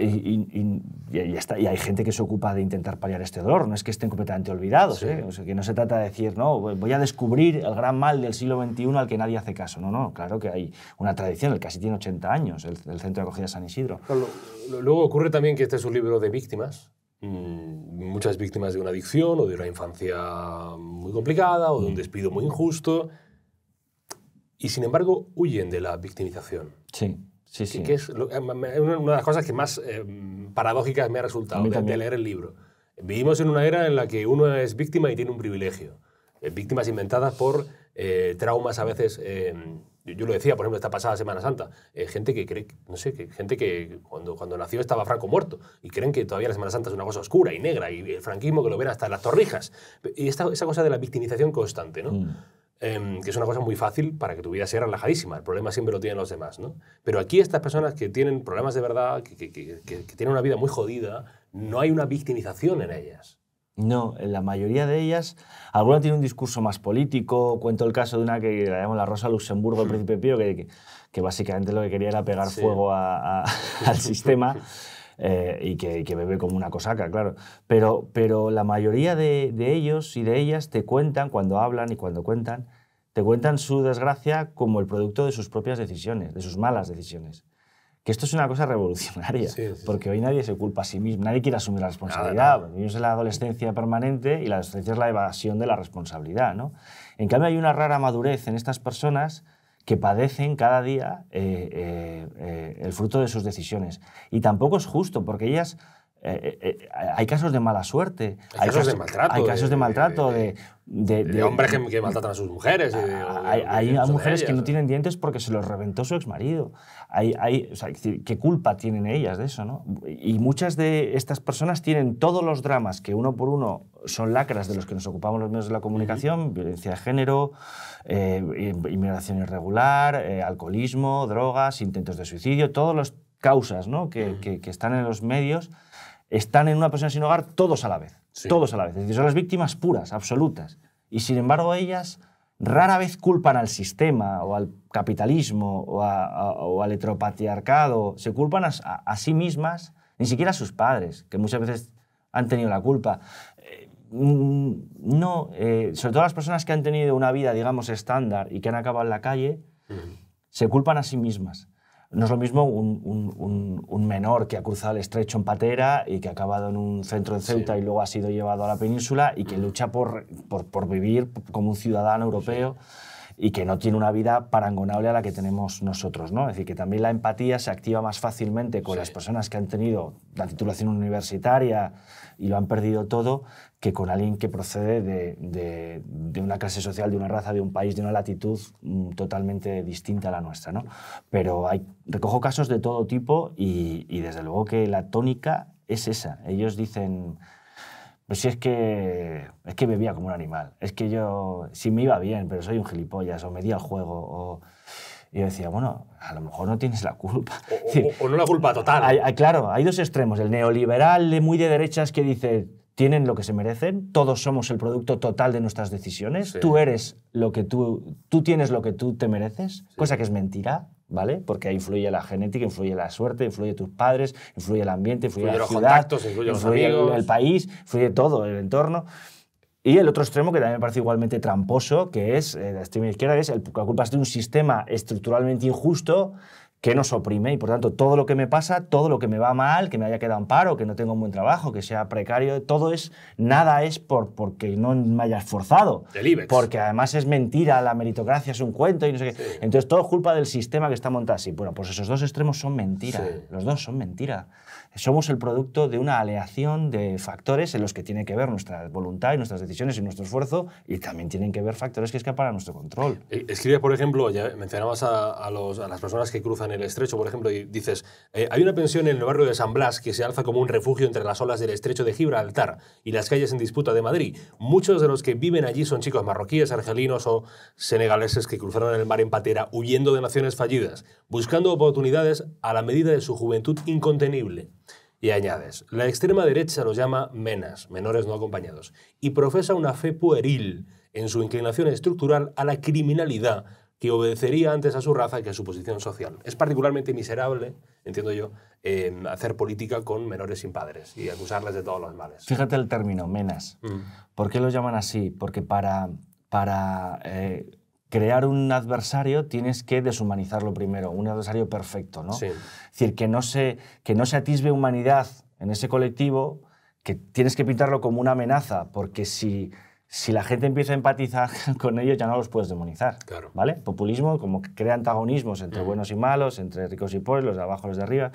Y, está, y, hay gente que se ocupa de intentar paliar este dolor, no es que estén completamente olvidados, ¿eh? que no se trata de decir, no, voy a descubrir el gran mal del siglo XXI al que nadie hace caso. No, no, claro que hay una tradición, el casi tiene 80 años, el, Centro de Acogida San Isidro. luego ocurre también que este es un libro de víctimas, mm, muchas víctimas de una adicción o de una infancia muy complicada o de un mm. despido muy injusto, y sin embargo huyen de la victimización. Sí. Sí, sí. Que, es eh, una de las cosas que más eh, paradójicas me ha resultado de, leer el libro. Vivimos en una era en la que uno es víctima y tiene un privilegio. Eh, víctimas inventadas por traumas a veces... Em, yo lo decía, por ejemplo, esta pasada Semana Santa, gente que cree, no sé, que gente que cuando, cuando nació estaba Franco muerto y creen que todavía la Semana Santa es una cosa oscura y negra y el franquismo que lo ven hasta las torrijas. Y esta, esa cosa de la victimización constante, ¿no? Mm. Em, que es una cosa muy fácil para que tu vida sea relajadísima. El problema siempre lo tienen los demás, ¿no? Pero aquí estas personas que tienen problemas de verdad, que, tienen una vida muy jodida, no hay una victimización en ellas. No, en la mayoría de ellas, alguna tiene un discurso más político. Cuento el caso de una que la llamamos la Rosa Luxemburgo, el hmm. príncipe Pío, que, que básicamente lo que quería era pegar fuego [laughs] al [laughs] sistema. Eh, y, que, bebe como una cosaca, claro. Pero, la mayoría de, ellos y de ellas te cuentan, cuando hablan y cuando cuentan, te cuentan su desgracia como el producto de sus propias decisiones, de sus malas decisiones. Que esto es una cosa revolucionaria, porque hoy nadie se culpa a sí mismo, nadie quiere asumir la responsabilidad. es la adolescencia permanente y la adolescencia es la evasión de la responsabilidad. ¿no? En cambio, hay una rara madurez en estas personas que padecen cada día eh, eh, eh, el fruto de sus decisiones. Y tampoco es justo, porque ellas eh, eh, eh, hay casos de mala suerte. Hay, casos, de maltrato. Hay casos de, maltrato, de, de, hombres que, maltratan a sus mujeres. Ah, hay, mujeres que no tienen dientes porque se los reventó su exmarido. Hay, hay, ¿Qué culpa tienen ellas de eso? Y muchas de estas personas tienen todos los dramas que uno por uno son lacras de los que nos ocupamos los medios de la comunicación, violencia de género, inmigración irregular, alcoholismo, drogas, intentos de suicidio, todas las causas que, que están en los medios están en una persona sin hogar todos a la vez. Todos a la vez. Es decir, son las víctimas puras, absolutas. Y sin embargo, ellas rara vez culpan al sistema o al capitalismo o, o al heteropatriarcado. Se culpan a, sí mismas, ni siquiera a sus padres, que muchas veces han tenido la culpa. Eh, mm, no, eh, sobre todo las personas que han tenido una vida, digamos, estándar y que han acabado en la calle, se culpan a sí mismas. No es lo mismo un, menor que ha cruzado el estrecho en patera y que ha acabado en un centro de Ceuta y luego ha sido llevado a la península y que lucha por, por, vivir como un ciudadano europeo. y que no tiene una vida parangonable a la que tenemos nosotros. ¿no? Es decir, que también la empatía se activa más fácilmente con las personas que han tenido la titulación universitaria y lo han perdido todo que con alguien que procede de, de, una clase social, de una raza, de un país, de una latitud mm, totalmente distinta a la nuestra. ¿no? Pero hay, recojo casos de todo tipo y, desde luego que la tónica es esa. Ellos dicen... Pues si es que, es que bebía como un animal. Es que yo, si me iba bien, pero soy un gilipollas, o me di al juego, o y yo decía, bueno, a lo mejor no tienes la culpa. O, no la culpa total. Hay, claro, hay dos extremos. El neoliberal de muy de derechas que dice, tienen lo que se merecen, todos somos el producto total de nuestras decisiones, tú eres lo que tú, tú tienes lo que tú te mereces, cosa que es mentira, ¿vale? Porque ahí influye la genética, influye la suerte, influye tus padres, influye el ambiente, influye, la ciudad, influye, El, el, país, influye todo, el entorno. Y el otro extremo, que también me parece igualmente tramposo, que es eh, la extrema izquierda, es el, la culpa es de un sistema estructuralmente injusto que nos oprime y por tanto todo lo que me pasa, todo lo que me va mal, que me haya quedado en paro, que no tengo un buen trabajo, que sea precario, todo es, nada es por, porque no me haya esforzado. Porque además es mentira, la meritocracia es un cuento y no sé qué. Entonces todo es culpa del sistema que está montado así. Bueno, pues esos dos extremos son mentira, los dos son mentira somos el producto de una aleación de factores en los que tiene que ver nuestra voluntad y nuestras decisiones y nuestro esfuerzo, y también tienen que ver factores que escapan a nuestro control. Eh, Escribes, por ejemplo, ya mencionabas a, las personas que cruzan el estrecho, por ejemplo, y dices, eh, hay una pensión en el barrio de San Blas que se alza como un refugio entre las olas del estrecho de Gibraltar y las calles en disputa de Madrid. Muchos de los que viven allí son chicos marroquíes, argelinos o senegaleses que cruzaron el mar en patera huyendo de naciones fallidas, buscando oportunidades a la medida de su juventud incontenible. Y añades, la extrema derecha los llama menas, menores no acompañados, y profesa una fe pueril en su inclinación estructural a la criminalidad que obedecería antes a su raza que a su posición social. Es particularmente miserable, entiendo yo, em, hacer política con menores sin padres y acusarles de todos los males. Fíjate el término, menas. Mm. ¿Por qué lo llaman así? Porque para, para eh, crear un adversario tienes que deshumanizarlo primero, un adversario perfecto, ¿no? Es decir, que no, se, que no se atisbe humanidad en ese colectivo, que tienes que pintarlo como una amenaza, porque si, si la gente empieza a empatizar [laughs] con ellos ya no los puedes demonizar, ¿vale? Populismo como crea antagonismos entre mm. buenos y malos, entre ricos y pobres, los de abajo y los de arriba,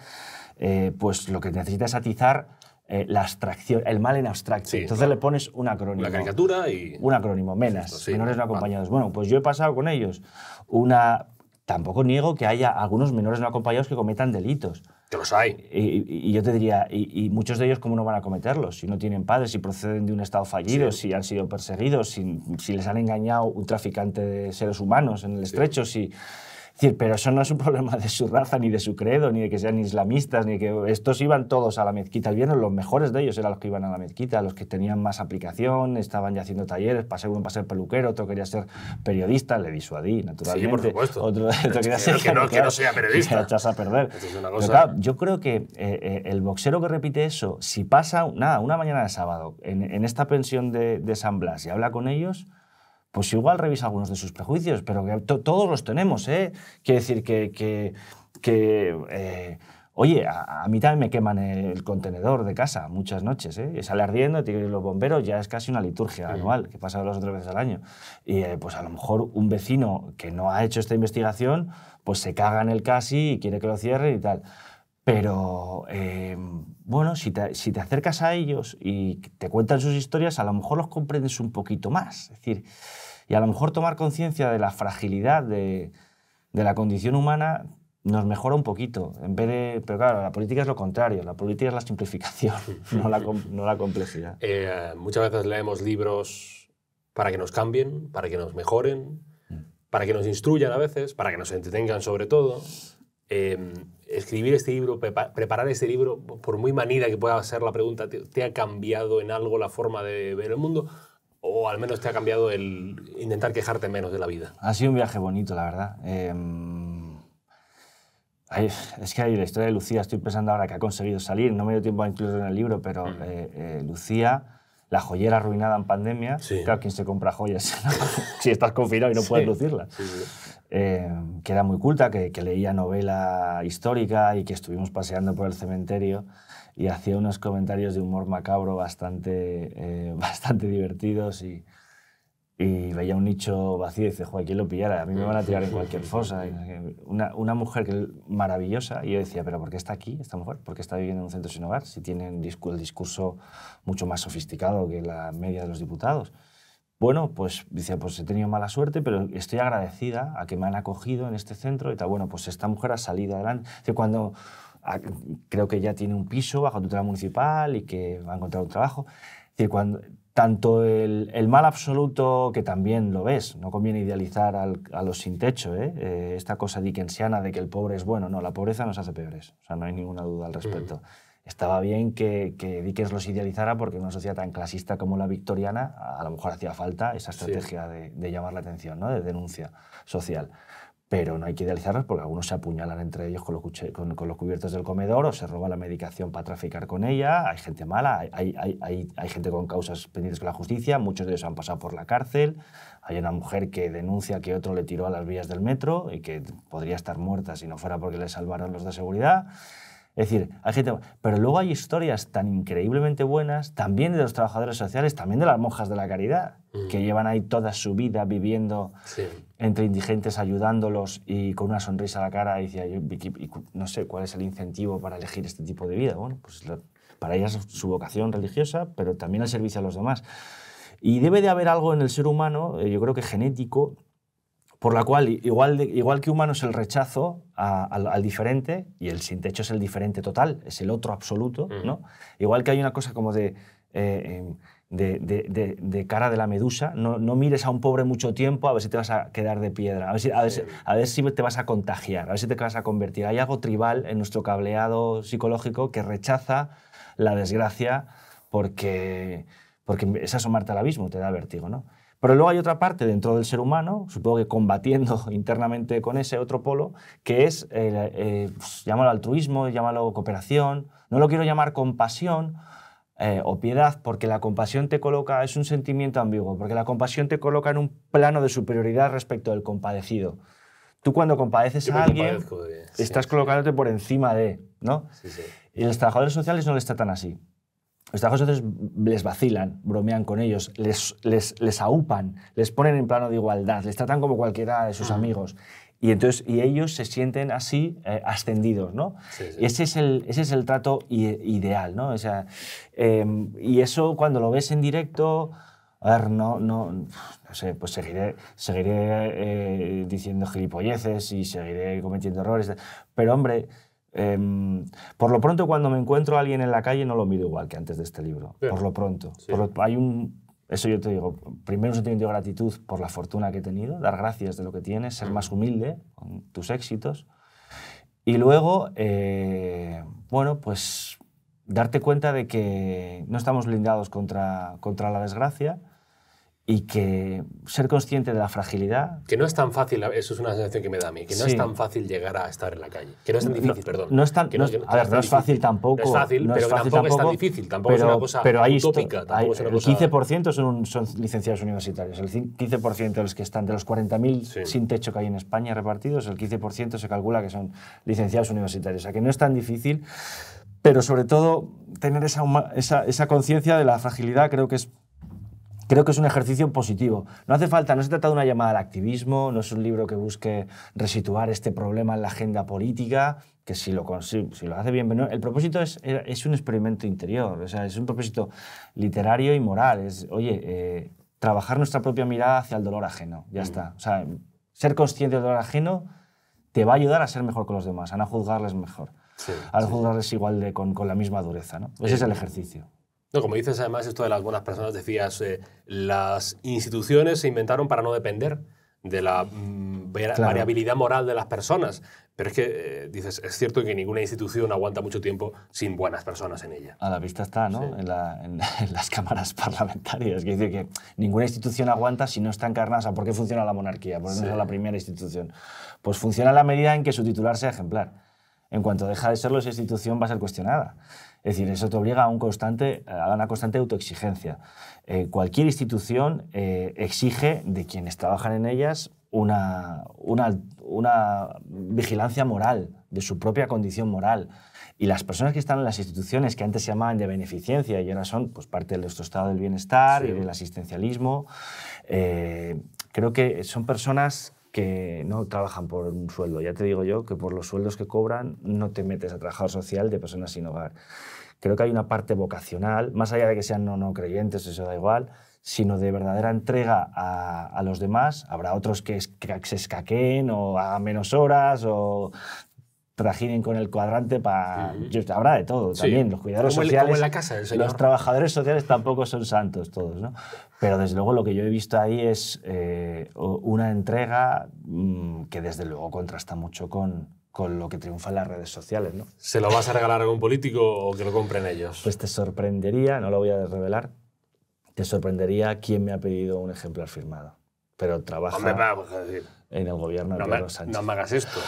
eh, pues lo que necesitas es atizar eh, la abstracción, el mal en abstracto. Entonces le pones un acrónimo. La caricatura y... Un acrónimo, menas, menores no acompañados. Bueno, pues yo he pasado con ellos una... Tampoco niego que haya algunos menores no acompañados que cometan delitos. Que los hay. Y, yo te diría, y, muchos de ellos, ¿cómo no van a cometerlos? Si no tienen padres, si proceden de un estado fallido, si han sido perseguidos, si, si, les han engañado un traficante de seres humanos en el estrecho, si pero eso no es un problema de su raza, ni de su credo, ni de que sean islamistas, ni que estos iban todos a la mezquita. viernes, los mejores de ellos eran los que iban a la mezquita, los que tenían más aplicación, estaban ya haciendo talleres, pasé uno para ser peluquero, otro quería ser periodista, le disuadí, naturalmente. Sí, por supuesto. Otro, quería ser que, no, sea [laughs] periodista. yo creo que eh, eh, el boxero que repite eso, si pasa nada, una mañana de sábado en, esta pensión de, de San Blas y habla con ellos, pues igual revisa algunos de sus prejuicios, pero todos los tenemos, ¿eh? Quiere decir que, que, eh, oye, a, mí también me queman el contenedor de casa muchas noches, ¿eh? Y sale ardiendo, tiene los bomberos, ya es casi una liturgia anual, que pasa dos o tres veces al año. Y eh, pues a lo mejor un vecino que no ha hecho esta investigación, pues se caga en el casi y quiere que lo cierre y tal. Pero eh, bueno, si te, si te, acercas a ellos y te cuentan sus historias, a lo mejor los comprendes un poquito más. Es decir, y a lo mejor tomar conciencia de la fragilidad de, de, la condición humana nos mejora un poquito. En vez de, pero claro, la política es lo contrario. La política es la simplificación, [laughs] no, la, no la, complejidad. Eh, muchas veces leemos libros para que nos cambien, para que nos mejoren, mm. para que nos instruyan a veces, para que nos entretengan sobre todo. Em, escribir este libro, preparar este libro, por muy manida que pueda ser la pregunta, ¿te, ha cambiado en algo la forma de ver el mundo? ¿O al menos te ha cambiado el intentar quejarte menos de la vida? Ha sido un viaje bonito, la verdad. Em, es que hay la historia de Lucía, estoy pensando ahora que ha conseguido salir, no me dio tiempo a incluirlo en el libro, pero mm. eh, eh, Lucía la joyera arruinada en pandemia, claro, ¿quién se compra joyas? [laughs] si estás confinado y no puedes lucirlas. Sí, Em, que era muy culta, que, leía novela histórica y que estuvimos paseando por el cementerio y hacía unos comentarios de humor macabro bastante, eh, [laughs] divertidos y, veía un nicho vacío y dice, joder, ¿quién lo pillara? A mí me van a tirar en cualquier [laughs] fosa. Una, mujer que, maravillosa y yo decía, pero ¿por qué está aquí esta mujer? ¿Por qué está viviendo en un centro sin hogar si tiene el discurso mucho más sofisticado que la media de los diputados? bueno, pues dice, pues he tenido mala suerte, pero estoy agradecida a que me han acogido en este centro y tal. Bueno, pues esta mujer ha salido adelante. cuando ah, creo que ya tiene un piso bajo tutela municipal y que va a encontrar un trabajo. cuando, tanto el, mal absoluto, que también lo ves, no conviene idealizar a los sin techo, ¿eh? Eh, esta cosa dickensiana de que el pobre es bueno, no, la pobreza nos hace peores, o sea, no hay ninguna duda al mm. respecto estaba bien que, que, Dickens los idealizara porque en una sociedad tan clasista como la victoriana a lo mejor hacía falta esa estrategia de, llamar la atención, ¿no? de denuncia social. Pero no hay que idealizarlos porque algunos se apuñalan entre ellos con los, cubiertos del comedor o se roba la medicación para traficar con ella. Hay gente mala, hay, hay, gente con causas pendientes con la justicia, muchos de ellos han pasado por la cárcel. Hay una mujer que denuncia que otro le tiró a las vías del metro y que podría estar muerta si no fuera porque le salvaron los de seguridad. Es decir, hay gente, pero luego hay historias tan increíblemente buenas, también de los trabajadores sociales, también de las monjas de la caridad, que mm. llevan ahí toda su vida viviendo entre indigentes, ayudándolos y con una sonrisa a la cara. Y decía, no sé cuál es el incentivo para elegir este tipo de vida. Bueno, pues para ellas su vocación religiosa, pero también el servicio a los demás. Y debe de haber algo en el ser humano, eh, yo creo que genético, por la cual, igual, igual que humano es el rechazo al, diferente, y el sin techo es el diferente total, es el otro absoluto, ¿no? Igual que hay una cosa como de, eh, em, de, cara de la medusa, no, mires a un pobre mucho tiempo a ver si te vas a quedar de piedra, a ver, si, te vas a contagiar, a ver si te vas a convertir. Hay algo tribal en nuestro cableado psicológico que rechaza la desgracia porque, porque es asomarte al abismo, te da vértigo, ¿no? Pero luego hay otra parte dentro del ser humano, supongo que combatiendo [laughs] internamente con ese otro polo, que es, eh, eh, pues, llámalo altruismo, llámalo cooperación, no lo quiero llamar compasión, eh, o piedad, porque la compasión te coloca, es un sentimiento ambiguo, porque la compasión te coloca en un plano de superioridad respecto del compadecido. Tú cuando compadeces a alguien, estás colocándote por encima de, ¿no? Sí, y los trabajadores sociales no les tan así los trabajos les vacilan, bromean con ellos, les, les, les aupan, les ponen en plano de igualdad, les tratan como cualquiera de sus ah. amigos. Y, entonces, y ellos se sienten así eh, ascendidos, ¿no? Ese, es el, ese es el trato ideal, ¿no? O sea, em, y eso cuando lo ves en directo, a ver, no, no, no sé, pues seguiré, seguiré eh, diciendo gilipolleces y seguiré cometiendo errores, pero hombre, Em, por lo pronto, cuando me encuentro a alguien en la calle, no lo miro igual que antes de este libro. Por lo pronto. hay un, eso yo te digo, primero sentimiento de gratitud por la fortuna que he tenido, dar gracias de lo que tienes, ser mm. más humilde con tus éxitos. Y luego, eh, bueno, pues darte cuenta de que no estamos blindados contra, contra la desgracia y que ser consciente de la fragilidad. Que no es tan fácil, eso es una sensación que me da a mí, que no es tan fácil llegar a estar en la calle. Que no es tan difícil, perdón. No es tan, a ver, no es fácil tampoco. No es fácil, pero tampoco, es tan difícil, tampoco pero, es una cosa utópica. es una el 15% son, son, licenciados universitarios, el 15% de los que están, de los 40.000 sin techo que hay en España repartidos, el 15% se calcula que son licenciados universitarios. O sea que no es tan difícil, pero sobre todo tener esa, esa, esa conciencia de la fragilidad creo que es creo que es un ejercicio positivo. No hace falta, no se trata de una llamada al activismo, no es un libro que busque resituar este problema en la agenda política, que si lo, si lo hace bien, el propósito es, eh, es, un experimento interior, o sea, es un propósito literario y moral. Es, oye, eh, trabajar nuestra propia mirada hacia el dolor ajeno, ya está. O sea, ser consciente del dolor ajeno te va a ayudar a ser mejor con los demás, a no juzgarles mejor. a no juzgarles igual con, con, la misma dureza. ¿no? Ese eh, es el ejercicio. No, como dices, además, esto de las buenas personas, decías, eh, las instituciones se inventaron para no depender de la mm, variabilidad moral de las personas. Pero es que, eh, dices, es cierto que ninguna institución aguanta mucho tiempo sin buenas personas en ella. A la vista está, ¿no? [laughs] En, las cámaras parlamentarias. que decir que ninguna institución aguanta si no está encarnada. ¿Por qué funciona la monarquía? ¿Por no es la primera institución? Pues funciona a la medida en que su titular sea ejemplar. En cuanto deja de serlo, esa institución va a ser cuestionada. Es decir, eso te obliga a, un constante, a una constante autoexigencia. Eh, cualquier institución eh, exige de quienes trabajan en ellas una, una, vigilancia moral, de su propia condición moral. Y las personas que están en las instituciones que antes se llamaban de beneficencia y ahora son pues, parte de nuestro estado del bienestar y del asistencialismo, eh, creo que son personas que no trabajan por un sueldo. Ya te digo yo que por los sueldos que cobran no te metes a trabajador social de personas sin hogar. Creo que hay una parte vocacional, más allá de que sean no, no creyentes, eso da igual, sino de verdadera entrega a, los demás. Habrá otros que, se escaqueen o hagan menos horas o trajinen con el cuadrante para... Habrá de todo también. Los cuidadores sociales... Los trabajadores sociales tampoco son santos todos, ¿no? Pero desde luego lo que yo he visto ahí es eh, una entrega mm, que desde luego contrasta mucho con, con lo que triunfa en las redes sociales, ¿no? ¿Se lo vas a regalar a algún político o que lo compren ellos? Pues te sorprendería, no lo voy a revelar, te sorprendería quién me ha pedido un ejemplar firmado. Pero trabaja pues, en el gobierno de Sánchez. No me hagas esto.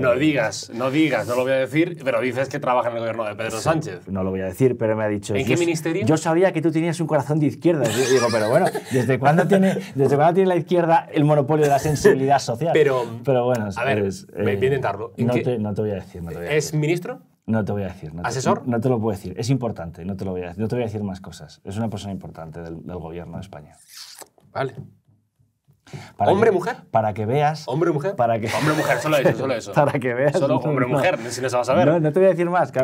No, digas, no digas, no lo voy a decir, pero dices que trabaja en el gobierno de Pedro Sánchez. No lo voy a decir, pero me ha dicho. ¿En qué ministerio? Yo sabía que tú tenías un corazón de izquierda. digo, pero bueno, ¿desde cuándo tiene, desde tiene la izquierda el monopolio de la sensibilidad social? Pero, bueno, a ver, eh, voy No te, voy a decir. No te voy a decir. ¿Es ministro? No te voy a decir. No ¿Asesor? No, te lo puedo decir. Es importante, no te lo voy a decir. No te voy a decir más cosas. Es una persona importante del gobierno de España. Vale. ¿Hombre mujer? Para que veas. ¿Hombre mujer? Para que, hombre mujer, solo eso, solo [laughs] eso. para que veas. Solo hombre no, mujer, si no se va a ver. No, te voy a decir más, que...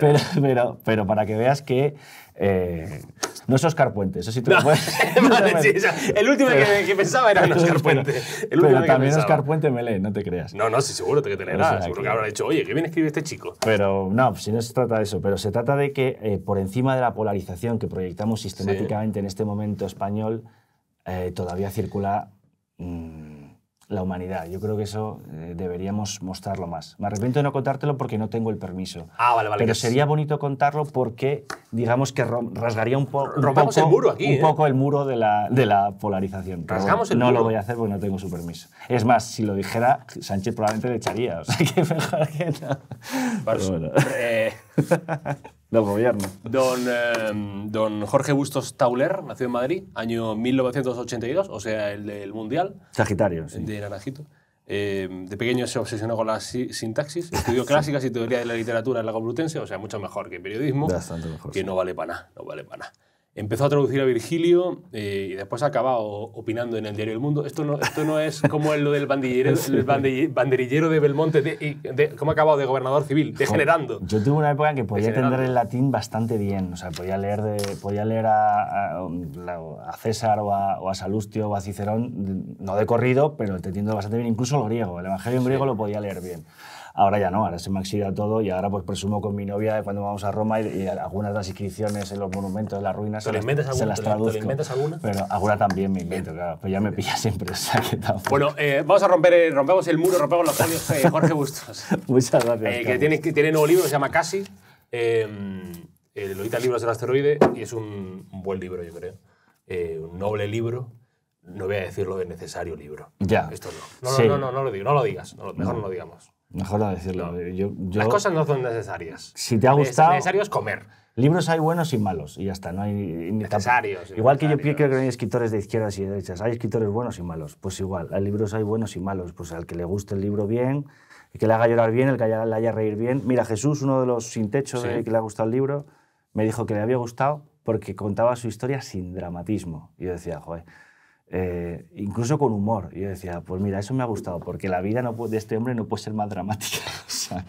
Pero, pero, pero, para que veas que. Eh, no es Oscar Puente, eso sí te lo puedes. [laughs] [laughs] vale, sí, el último que, pensaba era Oscar Puente. El pero también Oscar Puente me lee, no te creas. No, no, sí, seguro que te leerá. leer seguro que habrá dicho, oye, qué bien escribe este chico. Pero no, si no se trata de eso, pero se trata de que eh, por encima de la polarización que proyectamos sistemáticamente en este momento español, eh, todavía circula mm, la humanidad. Yo creo que eso eh, deberíamos mostrarlo más. Me arrepiento de no contártelo porque no tengo el permiso. Ah, vale, vale. Pero sería bonito contarlo porque, digamos que rasgaría un, poco, el muro un ¿eh? poco el muro de la, polarización. Rasgamos no lo voy a hacer porque no tengo su permiso. Es más, si lo dijera, Sánchez probablemente le echaría. O sea gobierno. Don, em, don Jorge Bustos Tauler nació en Madrid, año 1982, o sea, el del Mundial. Sagitario, De Naranjito. Em, de pequeño se obsesionó con la sintaxis, estudió clásicas y teoría de la literatura en la Complutense, o sea, mucho mejor que periodismo, que no vale para nada, no vale para nada. Empezó a traducir a Virgilio eh, y después ha acabado opinando en el diario El Mundo. Esto no, esto no es como lo del banderillero, [laughs] el banderillero de Belmonte, de, cómo ha acabado de gobernador civil, degenerando. Yo tuve una época en que podía entender el latín bastante bien. O sea, podía leer, de, podía leer a, a, César o a, Salustio o a Cicerón, no de corrido, pero entendiendo bastante bien. Incluso el griego, el Evangelio en griego lo podía leer bien. Ahora ya no, ahora se me oxida todo y ahora pues presumo con mi novia de cuando vamos a Roma y, algunas de las inscripciones en los monumentos, de las ruinas, se, las, se las traduzco. ¿Te inventas alguna? Pero alguna también me invento, claro, Pues ya me pilla siempre. [laughs] bueno, eh, vamos a romper, rompemos el muro, rompemos los folios. Eh, Jorge Bustos. [laughs] Muchas gracias. Eh, que tiene, que tiene nuevo libro, se llama Casi. Em, lo Libros del Asteroide y es un, buen libro, yo creo. un noble libro no voy a decir lo de necesario libro. Ya. Esto no. No, no, no, no, lo digo, no lo digas, mejor no. no. lo digamos. Mejor no decirlo. Eh, Las cosas no son necesarias. Si te ha gustado. necesarios necesario es comer. Libros hay buenos y malos, y ya está. No hay, necesarios. Igual que yo creo que hay escritores de izquierdas y de derechas. Hay escritores buenos y malos. Pues igual, hay libros hay buenos y malos. Pues al que le guste el libro bien, el que le haga llorar bien, el que le haya reír bien. Mira, Jesús, uno de los sin techo eh, que le ha gustado el libro, me dijo que le había gustado porque contaba su historia sin dramatismo. Y yo decía, joder eh, incluso con humor. Y yo decía, pues mira, eso me ha gustado, porque la vida no de este hombre no puede ser más dramática. [laughs]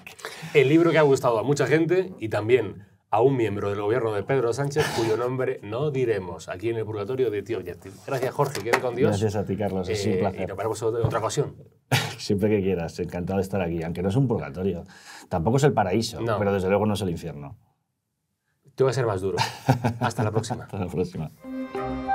El libro que ha gustado a mucha gente y también a un miembro del gobierno de Pedro Sánchez, cuyo nombre no diremos aquí en el purgatorio de Tío Objective. Gracias, Jorge. Quede con Dios. Gracias a ti, Carlos. Es un eh, placer. Y nos otra ocasión. [laughs] Siempre que quieras. Encantado de estar aquí. Aunque no es un purgatorio. Tampoco es el paraíso, pero desde luego no es el infierno. Te voy a ser más duro. [laughs] Hasta la próxima. Hasta la próxima.